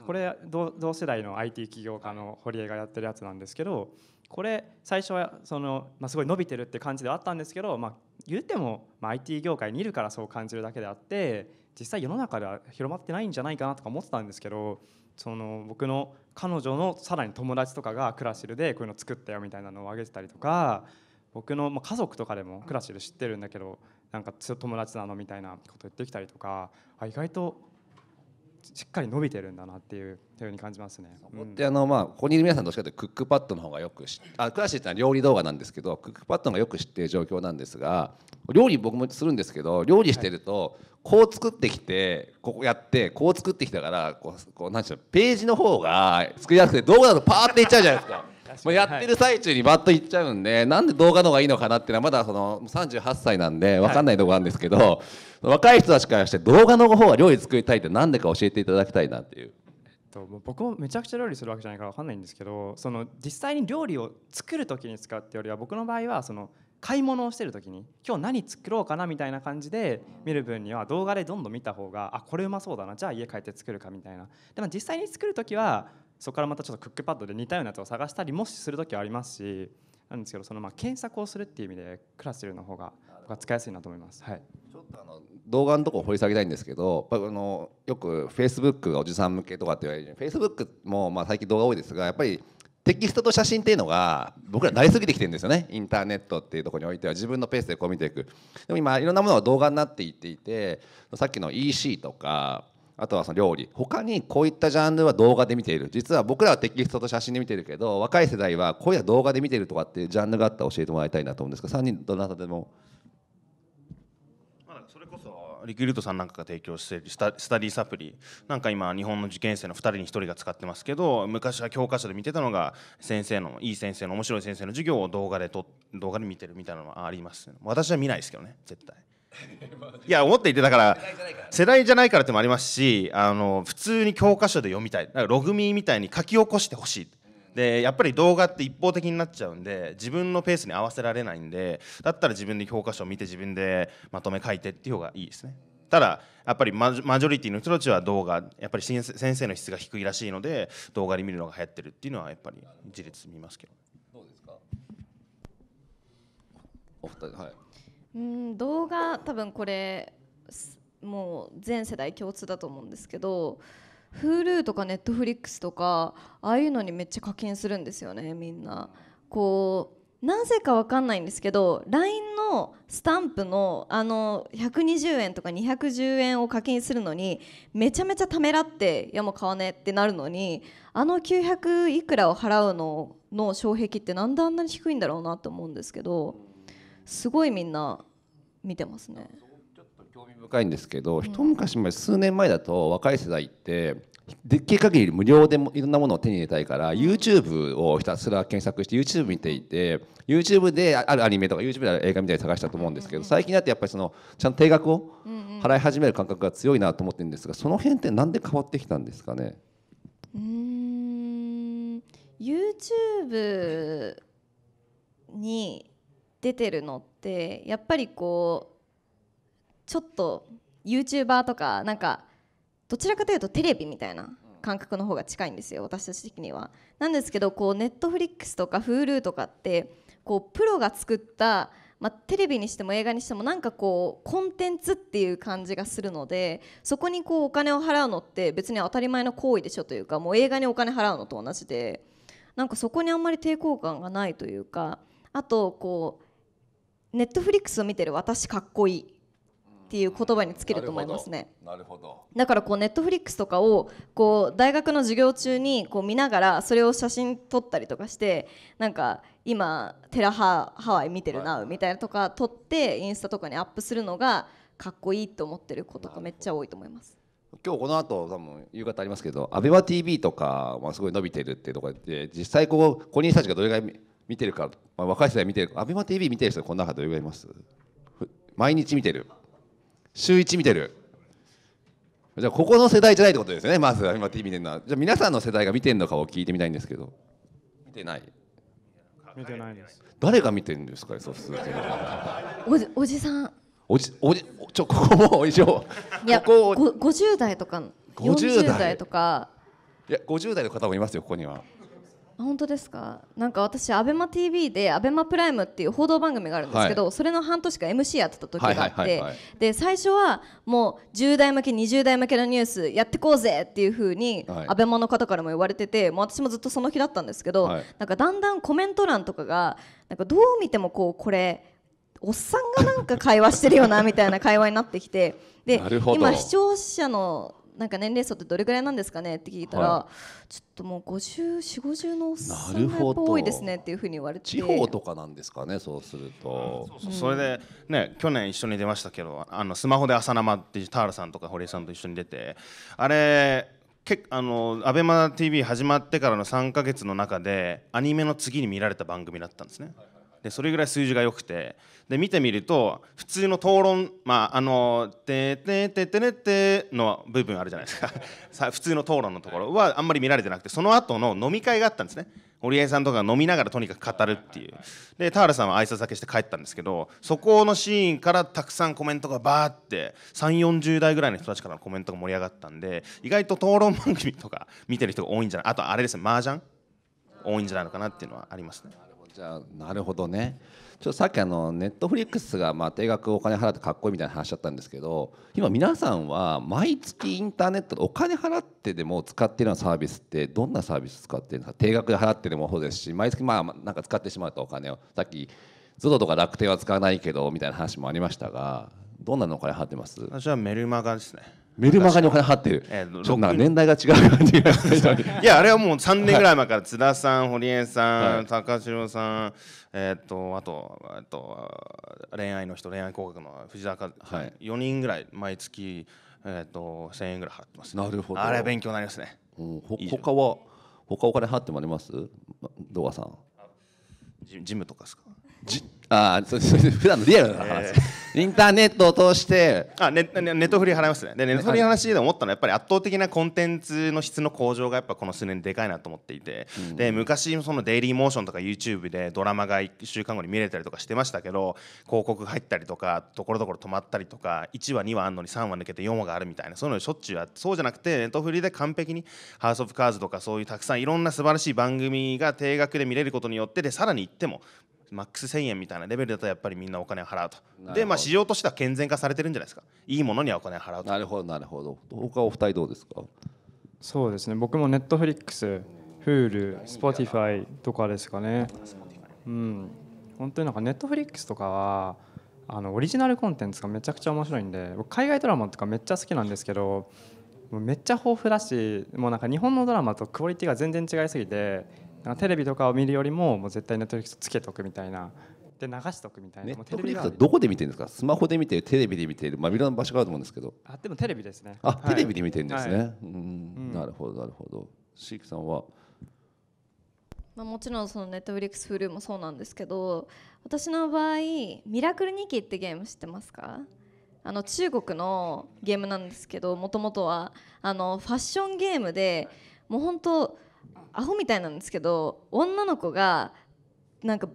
これ同世代の IT 起業家の堀江がやってるやつなんですけどこれ最初はその、まあ、すごい伸びてるって感じではあったんですけど、まあ、言うても、まあ、IT 業界にいるからそう感じるだけであって実際世の中では広まってないんじゃないかなとか思ってたんですけどその僕の彼女のさらに友達とかがクラシルでこういうの作ったよみたいなのをあげてたりとか僕の家族とかでもクラシル知ってるんだけどなんか友達なのみたいなこと言ってきたりとかあ意外としっかり伸びてるんだなっていうように感じますね。で、うん、あのまあここにいる皆さんどっしかというとクックパッドの方がよくあクラシッのは料理動画なんですけどクックパッドがよく知ってる状況なんですが料理僕もするんですけど料理してると、こう作ってきてここやってこう作ってきたからこうこうなんでしょうページの方が作りやすくて動画だとパーっていっちゃうじゃないですか。もうやってる最中にバッといっちゃうんで、なんで動画の方がいいのかなっていうのはまだその38歳なんで分かんないとこあるんですけど、若い人たちからして動画の方が料理作りたいって何でか教えていただきたいなっていう。僕もめちゃくちゃ料理するわけじゃないから分かんないんですけどその実際に料理を作る時に使うってよりは僕の場合はその買い物をしてる時に今日何作ろうかなみたいな感じで見る分には動画でどんどん見た方があこれうまそうだなじゃあ家帰って作るかみたいなでも実際に作る時はそこからまたちょっとクックパッドで似たようなやつを探したりもしする時はありますしなんですけどそのまあ検索をするっていう意味でクラスルの方が僕は使いやすいなと思います、はい、ちょっとあの動画のとこ掘り下げたいんですけどやっぱあのよくフェイスブックがおじさん向けとかって言われるフェイスブックもまあ最近動画多いですがやっぱりテキストと写真っていうのが僕ら慣れすぎてきてるんですよねインターネットっていうところにおいては自分のペースでこう見ていくでも今いろんなものが動画になっていっていてさっきの EC とかあとはその料理他にこういったジャンルは動画で見ている実は僕らはテキストと写真で見てるけど若い世代はこういった動画で見ているとかっていうジャンルがあったら教えてもらいたいなと思うんですが3人どなたでも。それこそリクルートさんなんかが提供しているスタスタディサプリなんか今日本の受験生の2人に1人が使ってますけど昔は教科書で見てたのが先生のいい先生の面白い先生の授業を動画でと動画で見てるみたいなのはあります、私は見ないですけどね絶対いや思っていてだから世代じゃないからってもありますしあの普通に教科書で読みたいだからログミーみたいに書き起こしてほしい。でやっぱり動画って一方的になっちゃうんで自分のペースに合わせられないんでだったら自分で教科書を見て自分でまとめ書いてっていう方がいいですね。ただやっぱりマジョリティの人たちは動画やっぱり先生の質が低いらしいので動画で見るのが流行ってるっていうのはやっぱり事実見ますけど。どうですかお二人はいうん動画多分これもう全世代共通だと思うんですけど Hulu とか Netflix とかああいうのにめっちゃ課金するんですよねみんな。こうなぜか分かんないんですけど LINE のスタンプのあの120円とか210円を課金するのにめちゃめちゃためらっていやもう買わねえってなるのにあの900いくらを払うのの障壁ってなんであんなに低いんだろうなと思うんですけど。すごいみんな見てますね。ちょっと興味深いんですけど、うん、一昔前数年前だと若い世代ってできる限り無料でもいろんなものを手に入れたいから YouTube をひたすら検索して YouTube 見ていて YouTube であるアニメとか YouTube である映画みたいに探したと思うんですけど最近だってやっぱりそのちゃんと定額を払い始める感覚が強いなと思ってるんですがその辺って何で変わってきたんですかねうん YouTube に出てるのってやっぱりこうちょっと YouTuber とかなんかどちらかというとテレビみたいな感覚の方が近いんですよ私たち的には。なんですけどこう Netflix とか Hulu とかってこうプロが作ったまあ、テレビにしても映画にしてもなんかこうコンテンツっていう感じがするのでそこにこうお金を払うのって別に当たり前の行為でしょというかもう映画にお金払うのと同じでなんかそこにあんまり抵抗感がないというかあとこうネットフリックスを見てる私かっこいいっていう言葉につけると思いますね。なるほどだからこうネットフリックスとかをこう大学の授業中にこう見ながらそれを写真撮ったりとかしてなんか今テラハハワイ見てるなみたいなとか撮ってインスタとかにアップするのがかっこいいと思ってる子とかめっちゃ多いと思います。今日この後多分夕方ありますけどアベマ t v とかあすごい伸びてるっていうところで実際ここ5人たちがどれぐらい見てるか、まあ、若い世代見てるア ABEMATV 見てる人こんなどれぐらいいます毎日見てる週1見てるじゃあここの世代じゃないってことですよねまず ABEMATV 見てるのはじゃあ皆さんの世代が見てるのかを聞いてみたいんですけど見てない見てないです誰が見てるんですかねそうするとおじさんおじおじちょここも以上いやここ50代とか40代とかいや50代の方もいますよここには本当ですかなんか私 ABEMATV で ABEMA プライムっていう報道番組があるんですけど、はい、それの半年間 MC やってた時があってで最初はもう10代向け20代向けのニュースやってこうぜっていうふうに ABEMA の方からも言われててもう私もずっとその日だったんですけど、はい、なんかだんだんコメント欄とかがなんかどう見てもこうこれおっさんがなんか会話してるよなみたいな会話になってきてで今視聴者のなんか年齢層ってどれぐらいなんですかねって聞いたら、はい、ちょっともう504050のおっさんが多いですねっていうふうに言われて地方とかなんですかねそうすると、うそれでね去年一緒に出ましたけどあのスマホで「朝生」って田原さんとか堀江さんと一緒に出てあれけあのアベマ t v 始まってからの3か月の中でアニメの次に見られた番組だったんですね。でそれぐらい数字が良くてで見てみると普通の討論まああの「ててててねて」の部分あるじゃないですか さ普通の討論のところはあんまり見られてなくてその後の飲み会があったんですね堀江さんとか飲みながらとにかく語るっていうで田原さんは挨拶だけして帰ったんですけどそこのシーンからたくさんコメントがバーって3 4 0代ぐらいの人たちからのコメントが盛り上がったんで意外と討論番組とか見てる人が多いんじゃないあとあれですね麻雀多いんじゃないのかなっていうのはありますね。じゃあなるほどねちょっとさっきあのネットフリックスがまあ定額お金払ってかっこいいみたいな話だったんですけど今皆さんは毎月インターネットでお金払ってでも使ってるようなサービスってどんなサービス使ってるんですか定額で払ってでもそうですし毎月まあなんか使ってしまうとお金をさっき ZOZO とか楽天は使わないけどみたいな話もありましたがどんなのお金払ってます私はメルマガですねメルマガにお金払ってる、えー、ちょっとなんか年代が違う感じが いやあれはもう3年ぐらい前から津田さん堀江さん、はい、高城さんえー、っとあとあと恋愛の人恋愛工学の藤田か、はい、4人ぐらい毎月、えー、っと1000円ぐらい払ってます、なるほどあれ勉強になりますね、うん、ほ他は他お金払ってもあります動画さんジムとかですかじあそ普段のリアルな話、インターネットを通してあネネネットフリ払いますねでネットフリー話で思ったのはやっぱり圧倒的なコンテンツの質の向上がやっぱこの数年でかいなと思っていて、うん、で昔そのデイリーモーションとか YouTube でドラマが1週間後に見れたりとかしてましたけど広告入ったりとかところどころ止まったりとか1話2話あんのに3話抜けて4話があるみたいなそういうのしょっちゅうて、そうじゃなくてネットフリーで完璧に「ハウス・オブ・カーズ」とかそういうたくさんいろんな素晴らしい番組が定額で見れることによってでさらに言ってもマックス1000円みたいなレベルだとやっぱりみんなお金を払うとで、まあ、市場としては健全化されてるんじゃないですかいいものにはお金を払うとなるほどなるほど他お二人どうですかそうですね僕もネットフリックス Hulu、ポティファイとかですかね。うん、本当になんかットフリックスとかはあのオリジナルコンテンツがめちゃくちゃ面白いんで僕海外ドラマとかめっちゃ好きなんですけどめっちゃ豊富だしもうなんか日本のドラマとクオリティが全然違いすぎてテレビとかを見るよりももう絶対ネットフリックスつけとくみたいなで流しとくみたいなネットフリックスはどこで見てるんですかスマホで見てテレビで見てるまあいろんな場所があると思うんですけどあでもテレビですねあ、テレビで見てるんですね、はい、うんなるほどなるほどシークさんはまあ、もちろんそのネットフリックスフルーもそうなんですけど私の場合「ミラクルニキ」ってゲーム知ってますかあの中国のゲームなんですけどもともとはあのファッションゲームでもう本当アホみたいなんですけど女の子がなんか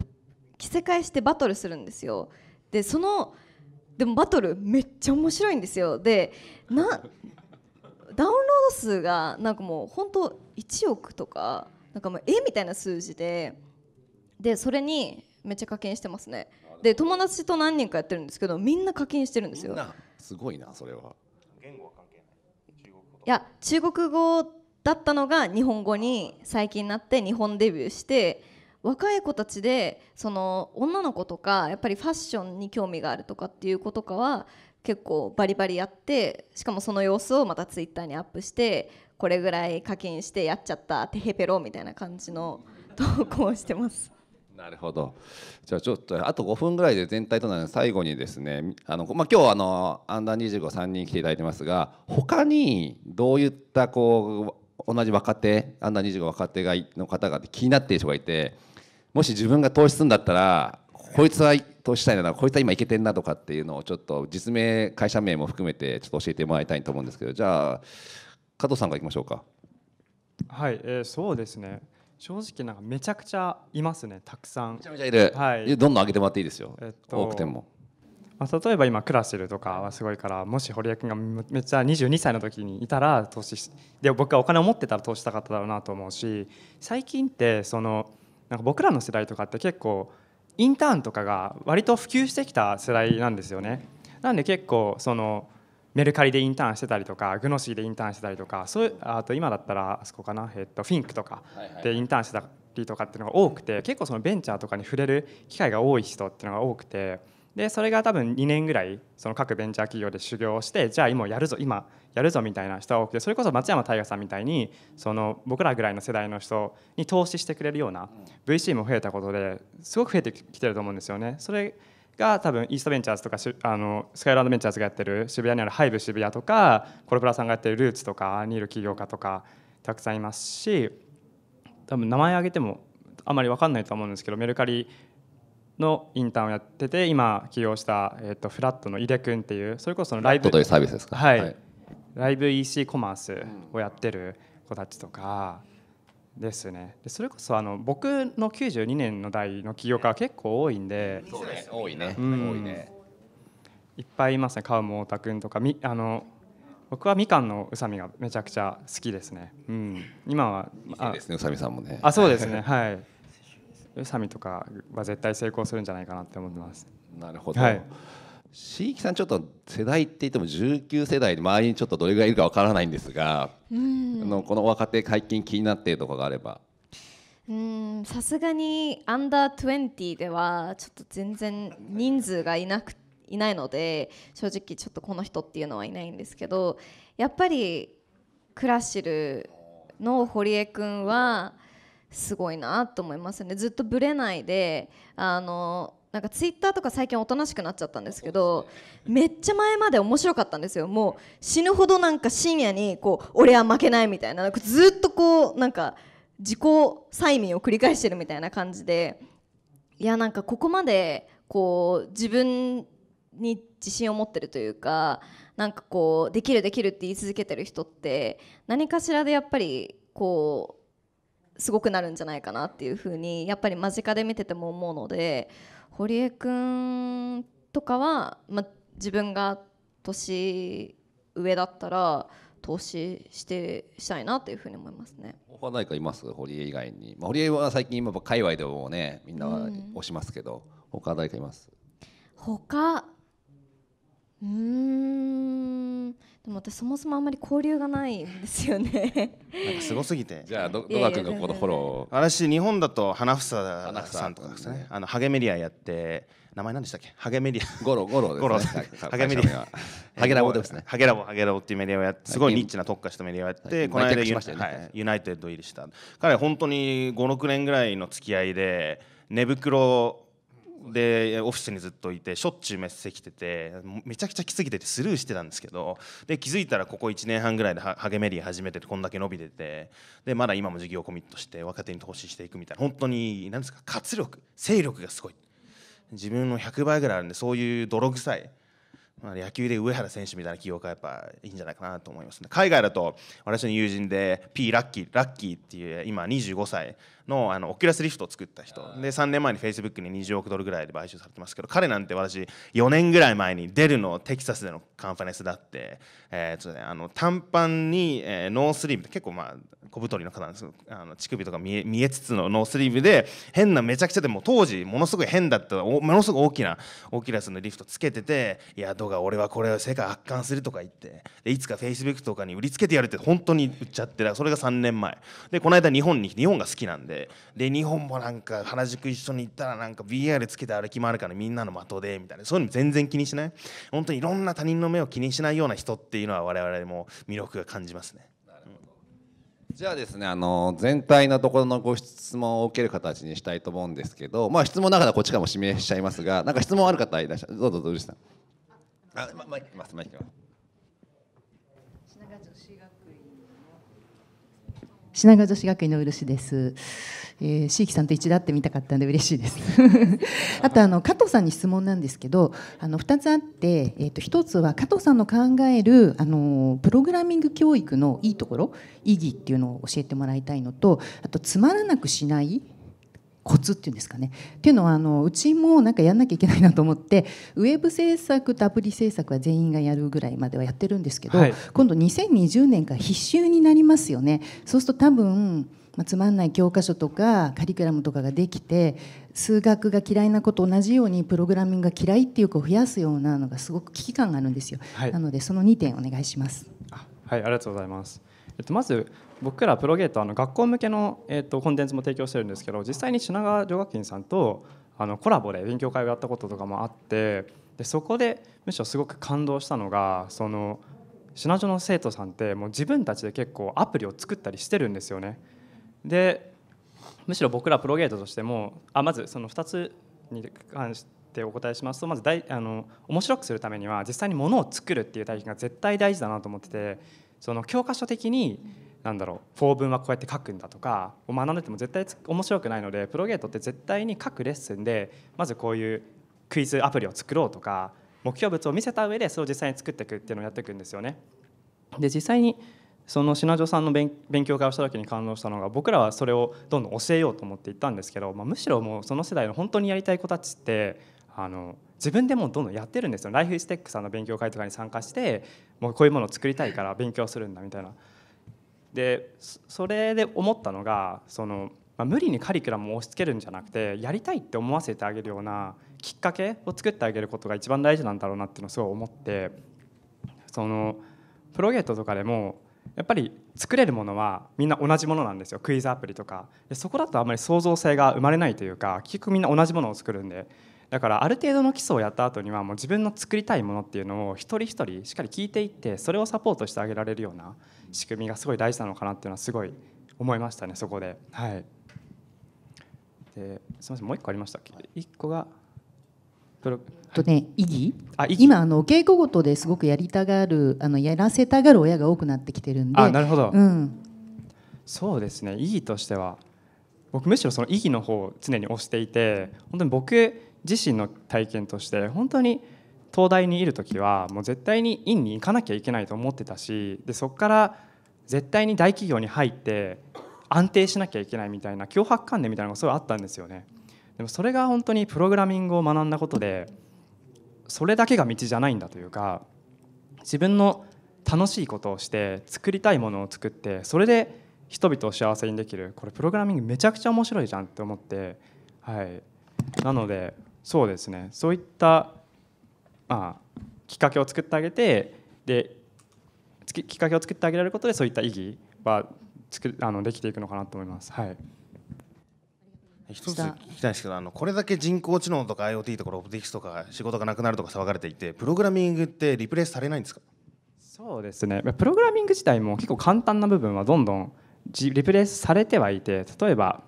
着せ替えしてバトルするんですよでそのでもバトルめっちゃ面白いんですよでなダウンロード数がなんかもう本当1億とかなんかもうえみたいな数字ででそれにめっちゃ課金してますねで友達と何人かやってるんですけどみんな課金してるんですよすごいなそれは言語は関係ない中国語いや中国語だったのが日本語に最近なって日本デビューして若い子たちでその女の子とかやっぱりファッションに興味があるとかっていう子とかは結構バリバリやってしかもその様子をまたツイッターにアップしてこれぐらい課金してやっちゃったてへペロみたいな感じの投稿をしてます。なるほどじゃあちょっとあと5分ぐらいで全体となる最後にですねあの、まあ、今日あのアンダー253人来ていただいてますが他にどういったこう同じ若手アンダー25若手がの方が気になっている人がいてもし自分が投資するんだったらこいつは投資したいなこいつは今いけてんなとかっていうのをちょっと実名会社名も含めてちょっと教えてもらいたいと思うんですけどじゃあ加藤さんがいきましょうか。はい、えー、そうですね正直なんかめちゃくちゃいますねたくさんめちゃめちゃいる、はい、どんどん上げてもらっていいですよ、えっと、多くてもまあ、例えば今クラシルとかはすごいからもし堀江君がめっちゃ22歳の時にいたら投資で僕がお金を持ってたら投資したかっただろうなと思うし最近ってそのなんか僕らの世代とかって結構インターンとかが割と普及してきた世代なんですよね。なんで結構そのメルカリでインターンしてたりとかグノシーでインターンしてたりとかそういうあと今だったらあそこかな、えっと、フィンクとかでインターンしてたりとかっていうのが多くて結構そのベンチャーとかに触れる機会が多い人っていうのが多くて。でそれが多分2年ぐらいその各ベンチャー企業で修行してじゃあ今やるぞ今やるぞみたいな人が多くてそれこそ松山大我さんみたいにその僕らぐらいの世代の人に投資してくれるような VC も増えたことですごく増えてきてると思うんですよね。それが多分イーストベンチャーズとかあのスカイランドベンチャーズがやってる渋谷にあるハイブ渋谷とかコロプラさんがやってるルーツとかにいる起業家とかたくさんいますし多分名前挙げてもあまり分かんないと思うんですけどメルカリのインターンをやってて今起業した、えーと、フラットの井出君っていうそれこそライブというサービスですか、はい、はい、ライブ EC コマースをやってる子たちとかですねでそれこそあの僕の92年の代の起業家結構多いんで、ね、多いね、うん、多いねいっぱいいますね川本太君とかみあの僕はみかんの宇佐美がめちゃくちゃ好きですね。うん、今は。ですね、宇佐美さんもね。あ、そうですね、はい。佐美とかは絶対成功するんじゃないかなって思ってます。なるほど、はい椎木さんちょっと世代って言っても19世代で周りにちょっとどれぐらいいるかわからないんですが、うん、あのこの若手解禁気になっているとかがあればさすがにアンダー20ではちょっと全然人数がいなくいないので正直ちょっとこの人っていうのはいないんですけどやっぱりクラシルの堀江君はすごいなと思いますねずっとぶれないであのなんかツイッターとか最近おとなしくなっちゃったんですけどめっちゃ前まで面白かったんですよもう死ぬほどなんか深夜にこう俺は負けないみたいななんかずっとこうなんか自己催眠を繰り返してるみたいな感じでいやなんかここまでこう自分に自信を持ってるというかなんかこうできるできるって言い続けてる人って何かしらでやっぱりこうすごくなるんじゃないかなっていうふうにやっぱり間近で見てても思うので堀江君とかは、まあ、自分が年上だったら投資してしたいなというふうに思いますね。他何かいます堀江以外に、まあ、堀江は最近今界隈でもねみんな推しますけど、うん、他誰かいます他うんでも私そもそもあんまり交流がないんですよねなんかすごすぎて。じゃあど野君がこのフォロー。私日本だと花房さんとかですね。あのハゲメディアやって名前何でしたっけ？ハゲメディア。ゴロゴロ ゴロ。ハゲメディア。ハゲラボですね。ハゲラボハゲラボっていうメディアをやってすごいニッチな特化したメディアをやって、この間ユナイテッド入りした。彼本当に5、6年ぐらいの付き合いで寝袋でオフィスにずっといてしょっちゅうメッセ来ててめちゃくちゃきすぎててスルーしてたんですけどで気づいたらここ1年半ぐらいで励めり始めててこんだけ伸びててでまだ今も事業コミットして若手に投資していくみたいな本当に何ですか活力勢力がすごい自分の100倍ぐらいあるんでそういう泥臭い。まあ、野球で上原選手みたいな起用がやっぱいいんじゃないかなと思いますね海外だと私の友人で P ラッキーラッキーっていう今25歳のあのオキュラスリフトを作った人で3年前にフェイスブックに20億ドルぐらいで買収されてますけど彼なんて私4年ぐらい前にデルのテキサスでのカンファレンスだって、えーとね、あの短パンに、えー、ノースリーブ結構まあ小太りの方なんですあの乳首とか見え見えつつのノースリーブで変なめちゃくちゃでも当時ものすごい変だったものすごい大きなオキュラスのリフトつけてていやどうか俺はこれ世界圧巻するとか言ってでいつかフェイスブックとかに売りつけてやるって本当に売っちゃってそれが3年前でこの間日本に日本が好きなんででで日本もなんか原宿一緒に行ったらなんか v r つけて歩き回るからみんなの的でみたいなそういうの全然気にしない本当にいろんな他人の目を気にしないような人っていうのは我々も魅力が感じますね。じゃあですねあの全体のところのご質問を受ける形にしたいと思うんですけど、まあ、質問ながらこっちからも指名しちゃいますがなんか質問ある方いらっしゃるどうぞどうぞさん。あ、ま、ま、いきます、ま、いき品川女子学院の漆です。えー、椎木さんと一度会ってみたかったんで嬉しいです。あとあの加藤さんに質問なんですけど、あの二つあって、えっ、ー、と一つは加藤さんの考えるあのプログラミング教育のいいところ、意義っていうのを教えてもらいたいのと、あとつまらなくしないコツっていうんですかね。っていうのはあのうちもなんかやんなきゃいけないなと思ってウェブ制作とアプリ制作は全員がやるぐらいまではやってるんですけど、はい、今度2020年から必修になりますよね。そうすると多分まあ、つまんない教科書とかカリキュラムとかができて数学が嫌いな子と同じようにプログラミングが嫌いっていう子を増やすようなのがすごく危機感があるんですよ、はい、なのでその2点お願いしますはいありがとうございます、えっと、まず僕らプロゲートあの学校向けの、えーと、コンテンツも提供してるんですけど実際に品川女学院さんとあのコラボで勉強会をやったこととかもあってでそこでむしろすごく感動したのがその品女の生徒さんってもう自分たちで結構アプリを作ったりしてるんですよね。でむしろ僕らプロゲートとしてもあまずその2つに関してお答えしますとまず大あの面白くするためには実際にものを作るっていう体験が絶対大事だなと思っててその教科書的になんだろう法文はこうやって書くんだとかを学んでても絶対面白くないのでプロゲートって絶対に各レッスンでまずこういうクイズアプリを作ろうとか目標物を見せた上でそれを実際に作っていくっていうのをやっていくんですよね。で実際にその品女さんの勉強会をした時に感動したのが僕らはそれをどんどん教えようと思っていったんですけど、まあ、むしろもうその世代の本当にやりたい子たちってあの自分でもどんどんやってるんですよライフステックさんの勉強会とかに参加してもうこういうものを作りたいから勉強するんだみたいなでそれで思ったのがその、まあ、無理にカリキュラムを押し付けるんじゃなくてやりたいって思わせてあげるようなきっかけを作ってあげることが一番大事なんだろうなっていうのをすごい思ってそのプロゲートとかでもやっぱり作れるものはみんな同じものなんですよクイズアプリとかでそこだとあんまり創造性が生まれないというか結局みんな同じものを作るんでだからある程度の基礎をやった後にはもう自分の作りたいものっていうのを一人一人しっかり聞いていってそれをサポートしてあげられるような仕組みがすごい大事なのかなっていうのはすごい思いましたねそこで。はい、ですみませんもう一個ありましたっけ、は一個がとね、意義あ今あの稽古ごとですごくやりたがるあのやらせたがる親が多くなってきてるんであなるほど、うん、そうですね意義としては僕むしろその意義の方を常に推していて本当に僕自身の体験として本当に東大にいる時はもう絶対に院に行かなきゃいけないと思ってたしでそこから絶対に大企業に入って安定しなきゃいけないみたいな脅迫観念みたいなのがすごいあったんですよね。でもそれが本当にプログラミングを学んだことでそれだけが道じゃないんだというか自分の楽しいことをして作りたいものを作ってそれで人々を幸せにできるこれプログラミングめちゃくちゃ面白いじゃんって思ってはいなのでそうですねそういった、まあ、きっかけを作ってあげてできっかけを作ってあげられることでそういった意義はつくあのできていくのかなと思います。はい一つ聞きたいですけどあのこれだけ人工知能とか IoT とかロボティクスとか仕事がなくなるとか騒がれていてプログラミングってリプレイスされないんですかそうですねプログラミング自体も結構簡単な部分はどんどんリプレイスされてはいて例えば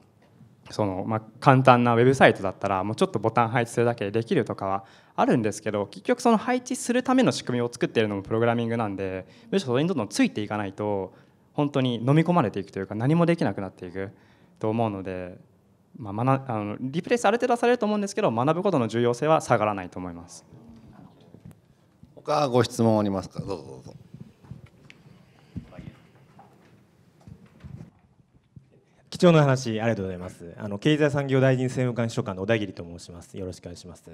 そのまあ、簡単なウェブサイトだったらもうちょっとボタン配置するだけでできるとかはあるんですけど結局その配置するための仕組みを作っているのもプログラミングなんでむしろそれにどんどんついていかないと本当に飲み込まれていくというか何もできなくなっていくと思うので、まあ、学あのリプレイスある程度されると思うんですけど学ぶことの重要性は下がらないと思います他ご質問ありますかどうぞどうぞ貴重な話ありがとうございます。あの経済産業大臣政務官秘書官の小田切と申します。よろしくお願いします。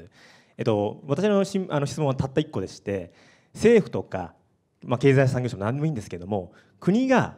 えっと私のしあの質問はたった1個でして、政府とかまあ経済産業省何でもいいんですけども、国が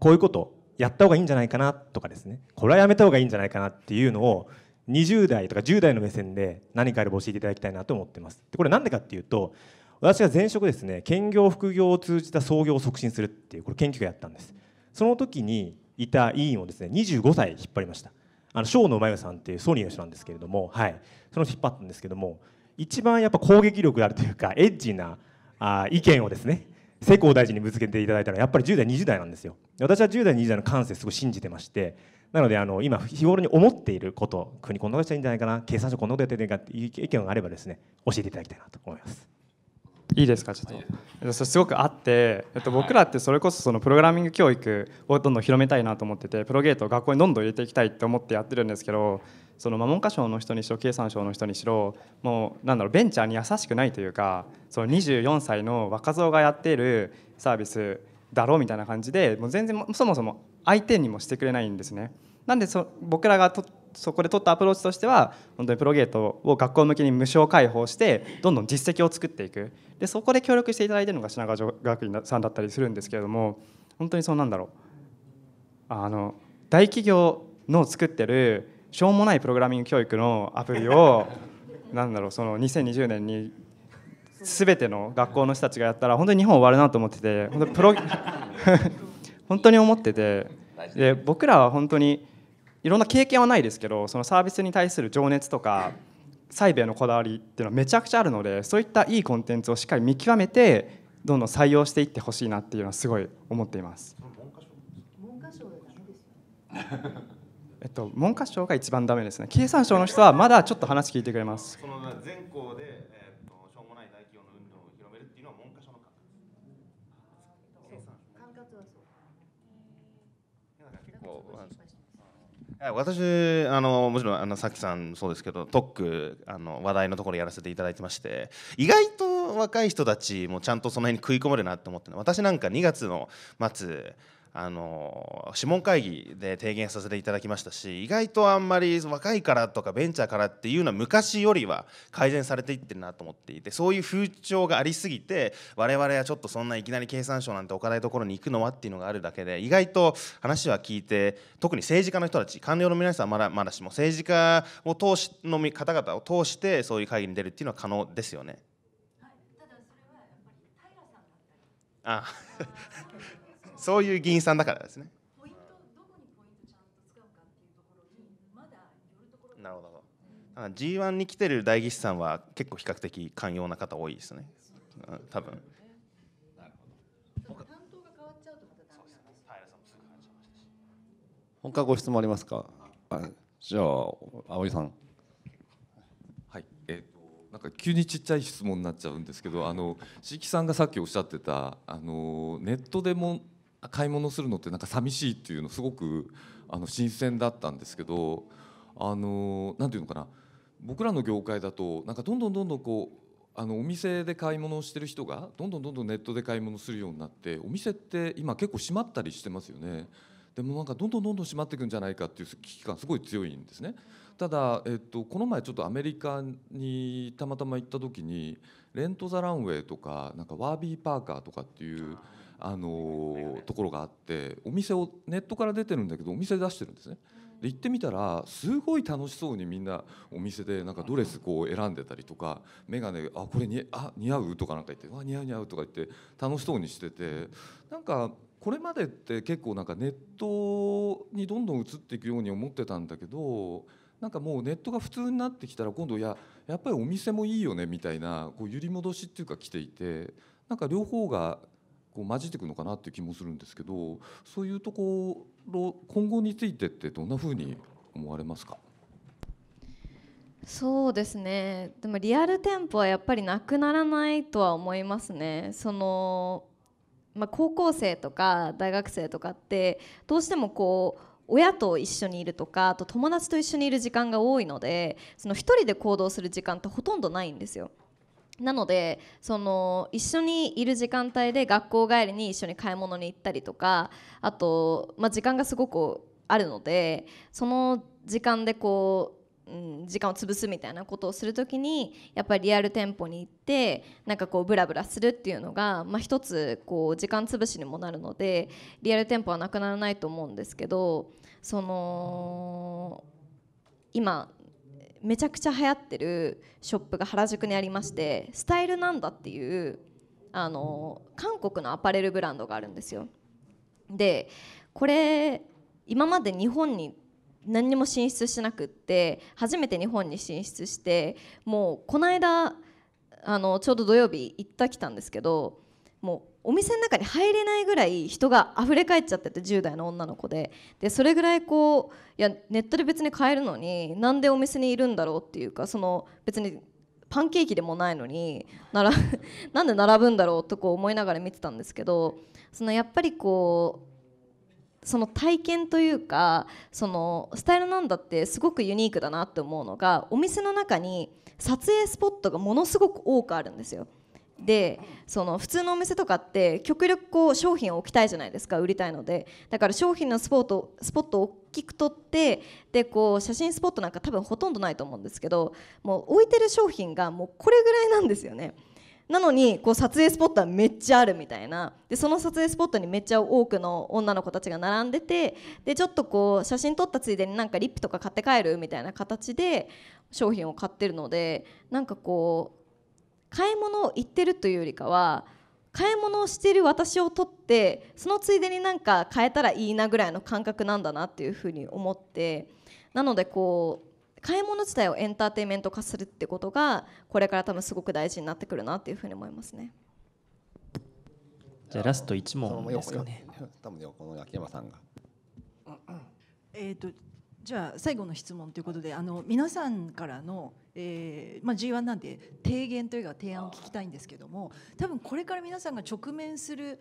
こういうことやった方がいいんじゃないかなとかですね、これはやめた方がいいんじゃないかなっていうのを20代とか10代の目線で何かあれば教えていただきたいなと思ってます。でこれ何でかっていうと。私は前職ですね兼業副業を通じた創業を促進するっていうこれ研究会やったんですその時にいた委員をですね25歳引っ張りましたあの小野真由さんっていうソニーの人なんですけれども、はい、その人引っ張ったんですけども一番やっぱ攻撃力があるというかエッジなあ意見をですね世耕大臣にぶつけていただいたのはやっぱり10代20代なんですよ私は10代20代の感性すごい信じてましてなのであの今日頃に思っていること国こんなことしたらいいんじゃないかな経産省こんなことやってるんないかっていう意見があればですね教えていただきたいなと思います。いいですかちょっと、すごくあって、えっと、僕らってそれこそそのプログラミング教育をどんどん広めたいなと思っててプロゲートを学校にどんどん入れていきたいって思ってやってるんですけどその文科省の人にしろ経産省の人にしろもうなんだろうベンチャーに優しくないというかその24歳の若造がやっているサービスだろうみたいな感じでもう全然そもそも相手にもしてくれないんですね。なんでそ僕らがとそこで取ったアプローチとしては本当にプロゲートを学校向けに無償開放してどんどん実績を作っていくでそこで協力していただいているのが品川学院さんだったりするんですけれども本当にそうなんだろうあの大企業の作ってるしょうもないプログラミング教育のアプリを なんだろうその2020年に全ての学校の人たちがやったら本当に日本終わるなと思ってて本当プロ 本当に思っててで僕らは本当にいろんな経験はないですけどそのサービスに対する情熱とか細部へのこだわりっていうのはめちゃくちゃあるのでそういったいいコンテンツをしっかり見極めてどんどん採用していってほしいなっていうのはすごい思っています。えっと、文科省が一番ダメですね経産省の人はまだちょっと話聞いてくれます。その全校私あのもちろんあのさっきさんそうですけど特区あの話題のところやらせていただいてまして意外と若い人たちもちゃんとその辺に食い込めるなと思って私なんか2月の末あの諮問会議で提言させていただきましたし意外とあんまり若いからとかベンチャーからっていうのは昔よりは改善されていってるなと思っていてそういう風潮がありすぎて我々はちょっとそんないきなり経産省なんておかないところに行くのはっていうのがあるだけで意外と話は聞いて特に政治家の人たち官僚の皆さんまだまだしも政治家を通しの方々を通してそういう会議に出るっていうのは可能ですよね。はい、あそういう議員さんだからですね。なるほど。だから G1 に来てる代議士さんは結構比較的寛容な方多いですね。多分。他ご質問ありますか。じゃあ青井さん。はい。えっ、となんか急にちっちゃい質問になっちゃうんですけど、あの鈴木さんがさっきおっしゃってたあのネットでも買い物するのってなんか寂しいっていうのすごくあの新鮮だったんですけどあのていうのかな僕らの業界だとなんかどんどんどんどんこうあのお店で買い物をしてる人がどんどんどんどんネットで買い物するようになってお店って今結構閉まったりしてますよね。でもなんかどんどんどんどん閉まっていくんじゃないかっていう危機感すごい強いんですねただ、えっと、この前ちょっとアメリカにたまたま行った時にレント・ザ・ランウェイとかなんかワービー・パーカーとかっていうあのところがあってお店をネットから出てるんだけどお店出してるんですね。で行ってみたらすごい楽しそうにみんなお店でなんかドレスこう選んでたりとか眼鏡あこれにあ似合うとかなんか言ってわ似合う似合うとか言って楽しそうにしててなんかこれまでって結構なんかネットにどんどん移っていくように思ってたんだけどなんかもうネットが普通になってきたら今度ややっぱりお店もいいよねみたいなこう揺り戻しっていうか来ていてなんか両方がこう混じっていくのかなって気もするんですけどそういうところ今後についてってどんなふうに思われますかそうですねでもリアル店舗はやっぱりなくならないとは思いますね。そのまあ、高校生とか大学生とかってどうしてもこう親と一緒にいるとかあと友達と一緒にいる時間が多いのでその1人で行動する時間ってほとんどないんですよ。なのでその一緒にいる時間帯で学校帰りに一緒に買い物に行ったりとかあと、まあ、時間がすごくあるのでその時間でこう、うん、時間を潰すみたいなことをする時にやっぱりリアル店舗に行ってなんかこうブラブラするっていうのが、まあ、一つこう時間潰しにもなるのでリアル店舗はなくならないと思うんですけどその今めちゃくちゃ流行ってるショップが原宿にありましてスタイルなんだっていうあの韓国のアパレルブランドがあるんですよでこれ今まで日本に何にも進出しなくって初めて日本に進出してもうこの間あのちょうど土曜日行ったきたんですけどもうお店の中に入れないぐらい人が溢れ返っちゃってて10代の女の子ででそれぐらいこういやネットで別に買えるのになんでお店にいるんだろうっていうかその別にパンケーキでもないのになら なんで並ぶんだろうとこう思いながら見てたんですけどそのやっぱりこうその体験というかそのスタイルなんだってすごくユニークだなって思うのがお店の中に撮影スポットがものすごく多くあるんですよ。でその普通のお店とかって極力こう商品を置きたいじゃないですか売りたいのでだから商品のスポットスポットを大きく撮ってでこう写真スポットなんか多分ほとんどないと思うんですけどもう置いてる商品がもうこれぐらいなんですよね。なのにこう撮影スポットはめっちゃあるみたいなでその撮影スポットにめっちゃ多くの女の子たちが並んでてでちょっとこう写真撮ったついでになんかリップとか買って帰るみたいな形で商品を買ってるのでなんかこう買い物を行ってるというよりかは買い物をしている私を取ってそのついでになんか変えたらいいなぐらいの感覚なんだなっていうふうに思ってなのでこう買い物自体をエンターテインメント化するってことがこれから多分すごく大事になってくるなっていうふうに思いますね。じゃあラスト1問ですかね。多分この秋山さんが。えっ、ー、とじゃあ最後の質問ということであの皆さんからのえーまあ、G1 なんで提言というか提案を聞きたいんですけども多分これから皆さんが直面する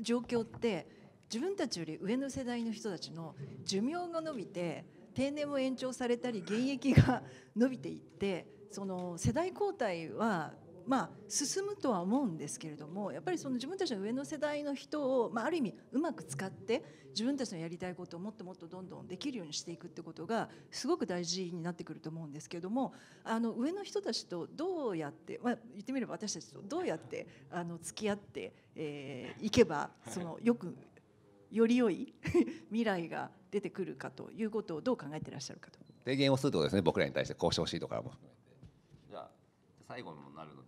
状況って自分たちより上の世代の人たちの寿命が伸びて定年も延長されたり現役が伸びていってその世代交代はまあ、進むとは思うんですけれどもやっぱりその自分たちの上の世代の人を、まあ、ある意味うまく使って自分たちのやりたいことをもっともっとどんどんできるようにしていくってことがすごく大事になってくると思うんですけれどもあの上の人たちとどうやって、まあ、言ってみれば私たちとどうやってあの付き合って、えー、いけばそのよくより良い 未来が出てくるかということをどう考えていらっしゃるかと。提言をするとですね僕らに対してこうしてほしいとかも含めて。じゃあ最後にもなるので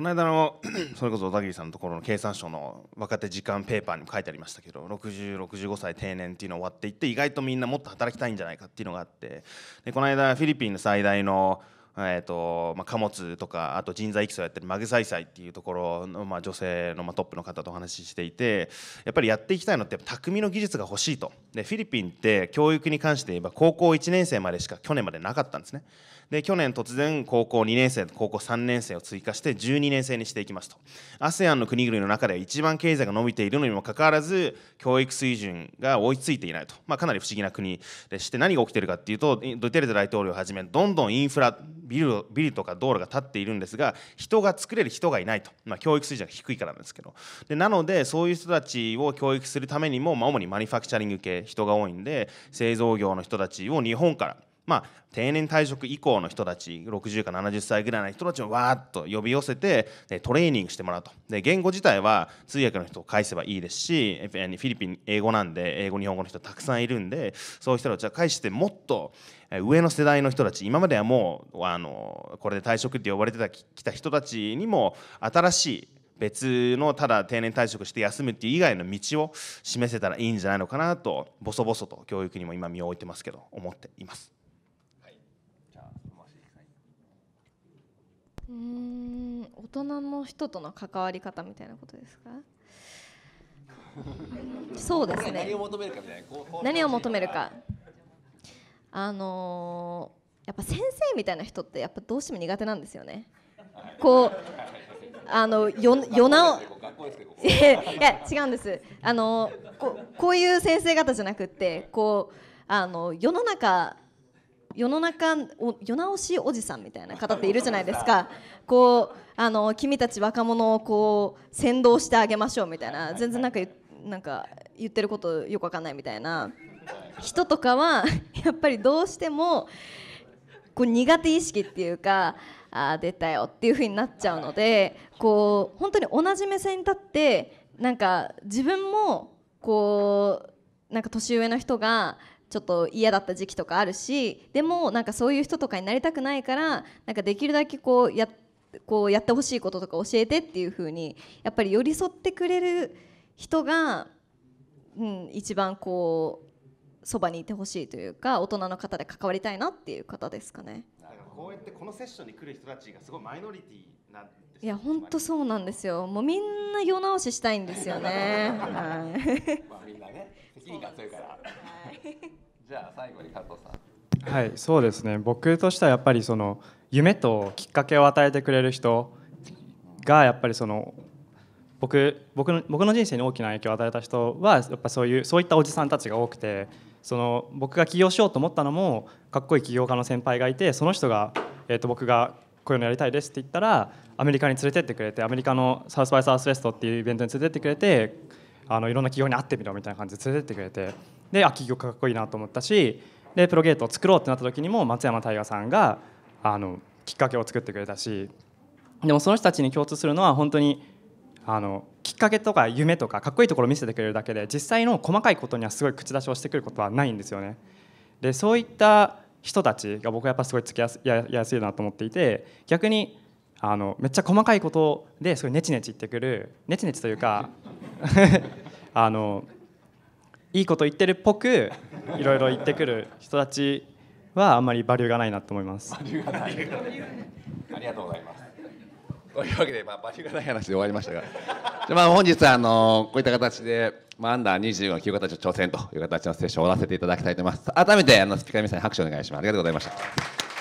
この間の それこそ小田切さんのところの経産省の若手時間ペーパーにも書いてありましたけど6065歳定年っていうの終わっていって意外とみんなもっと働きたいんじゃないかっていうのがあってでこの間フィリピンの最大のえーとまあ、貨物とかあと人材育成をやってるマグサイサイっていうところの、まあ、女性の、まあ、トップの方とお話ししていてやっぱりやっていきたいのって匠の技術が欲しいとでフィリピンって教育に関して言えば高校1年生までしか去年までなかったんですねで去年突然高校2年生と高校3年生を追加して12年生にしていきますと ASEAN の国々の中では一番経済が伸びているのにもかかわらず教育水準が追いついていないと、まあ、かなり不思議な国でして何が起きているかっていうとドゥテルテ大統領をはじめどんどんインフラビルビルとか道路が建っているんですが人が作れる人がいないと、まあ、教育水準が低いからなんですけどでなのでそういう人たちを教育するためにも、まあ、主にマニファクチャリング系人が多いんで製造業の人たちを日本からまあ、定年退職以降の人たち60か70歳ぐらいの人たちをわーっと呼び寄せてトレーニングしてもらうとで言語自体は通訳の人を介せばいいですしフィリピン英語なんで英語日本語の人たくさんいるんでそういう人たちは介してもっと上の世代の人たち今まではもうあのこれで退職って呼ばれてたきた人たちにも新しい別のただ定年退職して休むっていう以外の道を示せたらいいんじゃないのかなとボソボソと教育にも今身を置いてますけど思っています。うん大人の人との関わり方みたいなことですか そうですね何を求めるかみたいな何を求めるかあのー、やっぱ先生みたいな人ってやっぱどうしても苦手なんですよね、こうあのよ夜なおいや違うんですあのここういう先生方じゃなくってこうあの世の中世の中を世直しおじさんみたいな方っているじゃないですかこうあの君たち若者をこう先導してあげましょうみたいな全然なんかなんか言ってることよくわかんないみたいな人とかは やっぱりどうしてもこう苦手意識っていうかあ出たよっていう風になっちゃうのでこう本当に同じ目線に立ってなんか自分もこうなんか年上の人がちょっと嫌だった時期とかあるしでもなんかそういう人とかになりたくないからなんかできるだけこうやこうやってほしいこととか教えてっていうふうにやっぱり寄り添ってくれる人が、うん、一番こうそばにいてほしいというか大人の方で関わりたいなっていう方ですかね。かこうやってこのセッションに来る人たちがすごいマイノリティないや本当そうなんですよもうみんな世直ししたいんですよねはいまあみんなね責任感強いから、はい、じゃあ最後に加藤さんはい、そうですね僕としてはやっぱりその夢ときっかけを与えてくれる人がやっぱりその僕僕の僕の人生に大きな影響を与えた人はやっぱそういうそういったおじさんたちが多くてその僕が起業しようと思ったのもかっこいい起業家の先輩がいてその人が、えー、と僕がこういうのやりたいですって言ったらアメリカに連れてってくれてアメリカのサウスバイサウスウェストっていうイベントに連れてってくれてあのいろんな企業に会ってみろみたいな感じで連れてってくれてであ企業かっこいいなと思ったしでプロゲートを作ろうってなった時にも松山大我さんがあのきっかけを作ってくれたしでもその人たちに共通するのは本当にあのきっかけとか夢とかかっこいいところを見せてくれるだけで実際の細かいことにはすごい口出しをしてくることはないんですよね。でそういった人たちが僕はやっぱすごいつきややすいなと思っていて逆にあのめっちゃ細かいことですごいネチネチ言ってくるネチネチというか あのいいこと言ってるっぽくいろいろ言ってくる人たちはあんまりバリューがないなと思います。ありがとうございます。というわけで、まあ、バリューがない話で終わりましたがまあ、本日あのこういった形でまあ、アンダー25の旧形挑戦という形のセッションを終わらせていただきたいと思います。改めて、あの、スピーカー皆さんに拍手お願いします。ありがとうございました。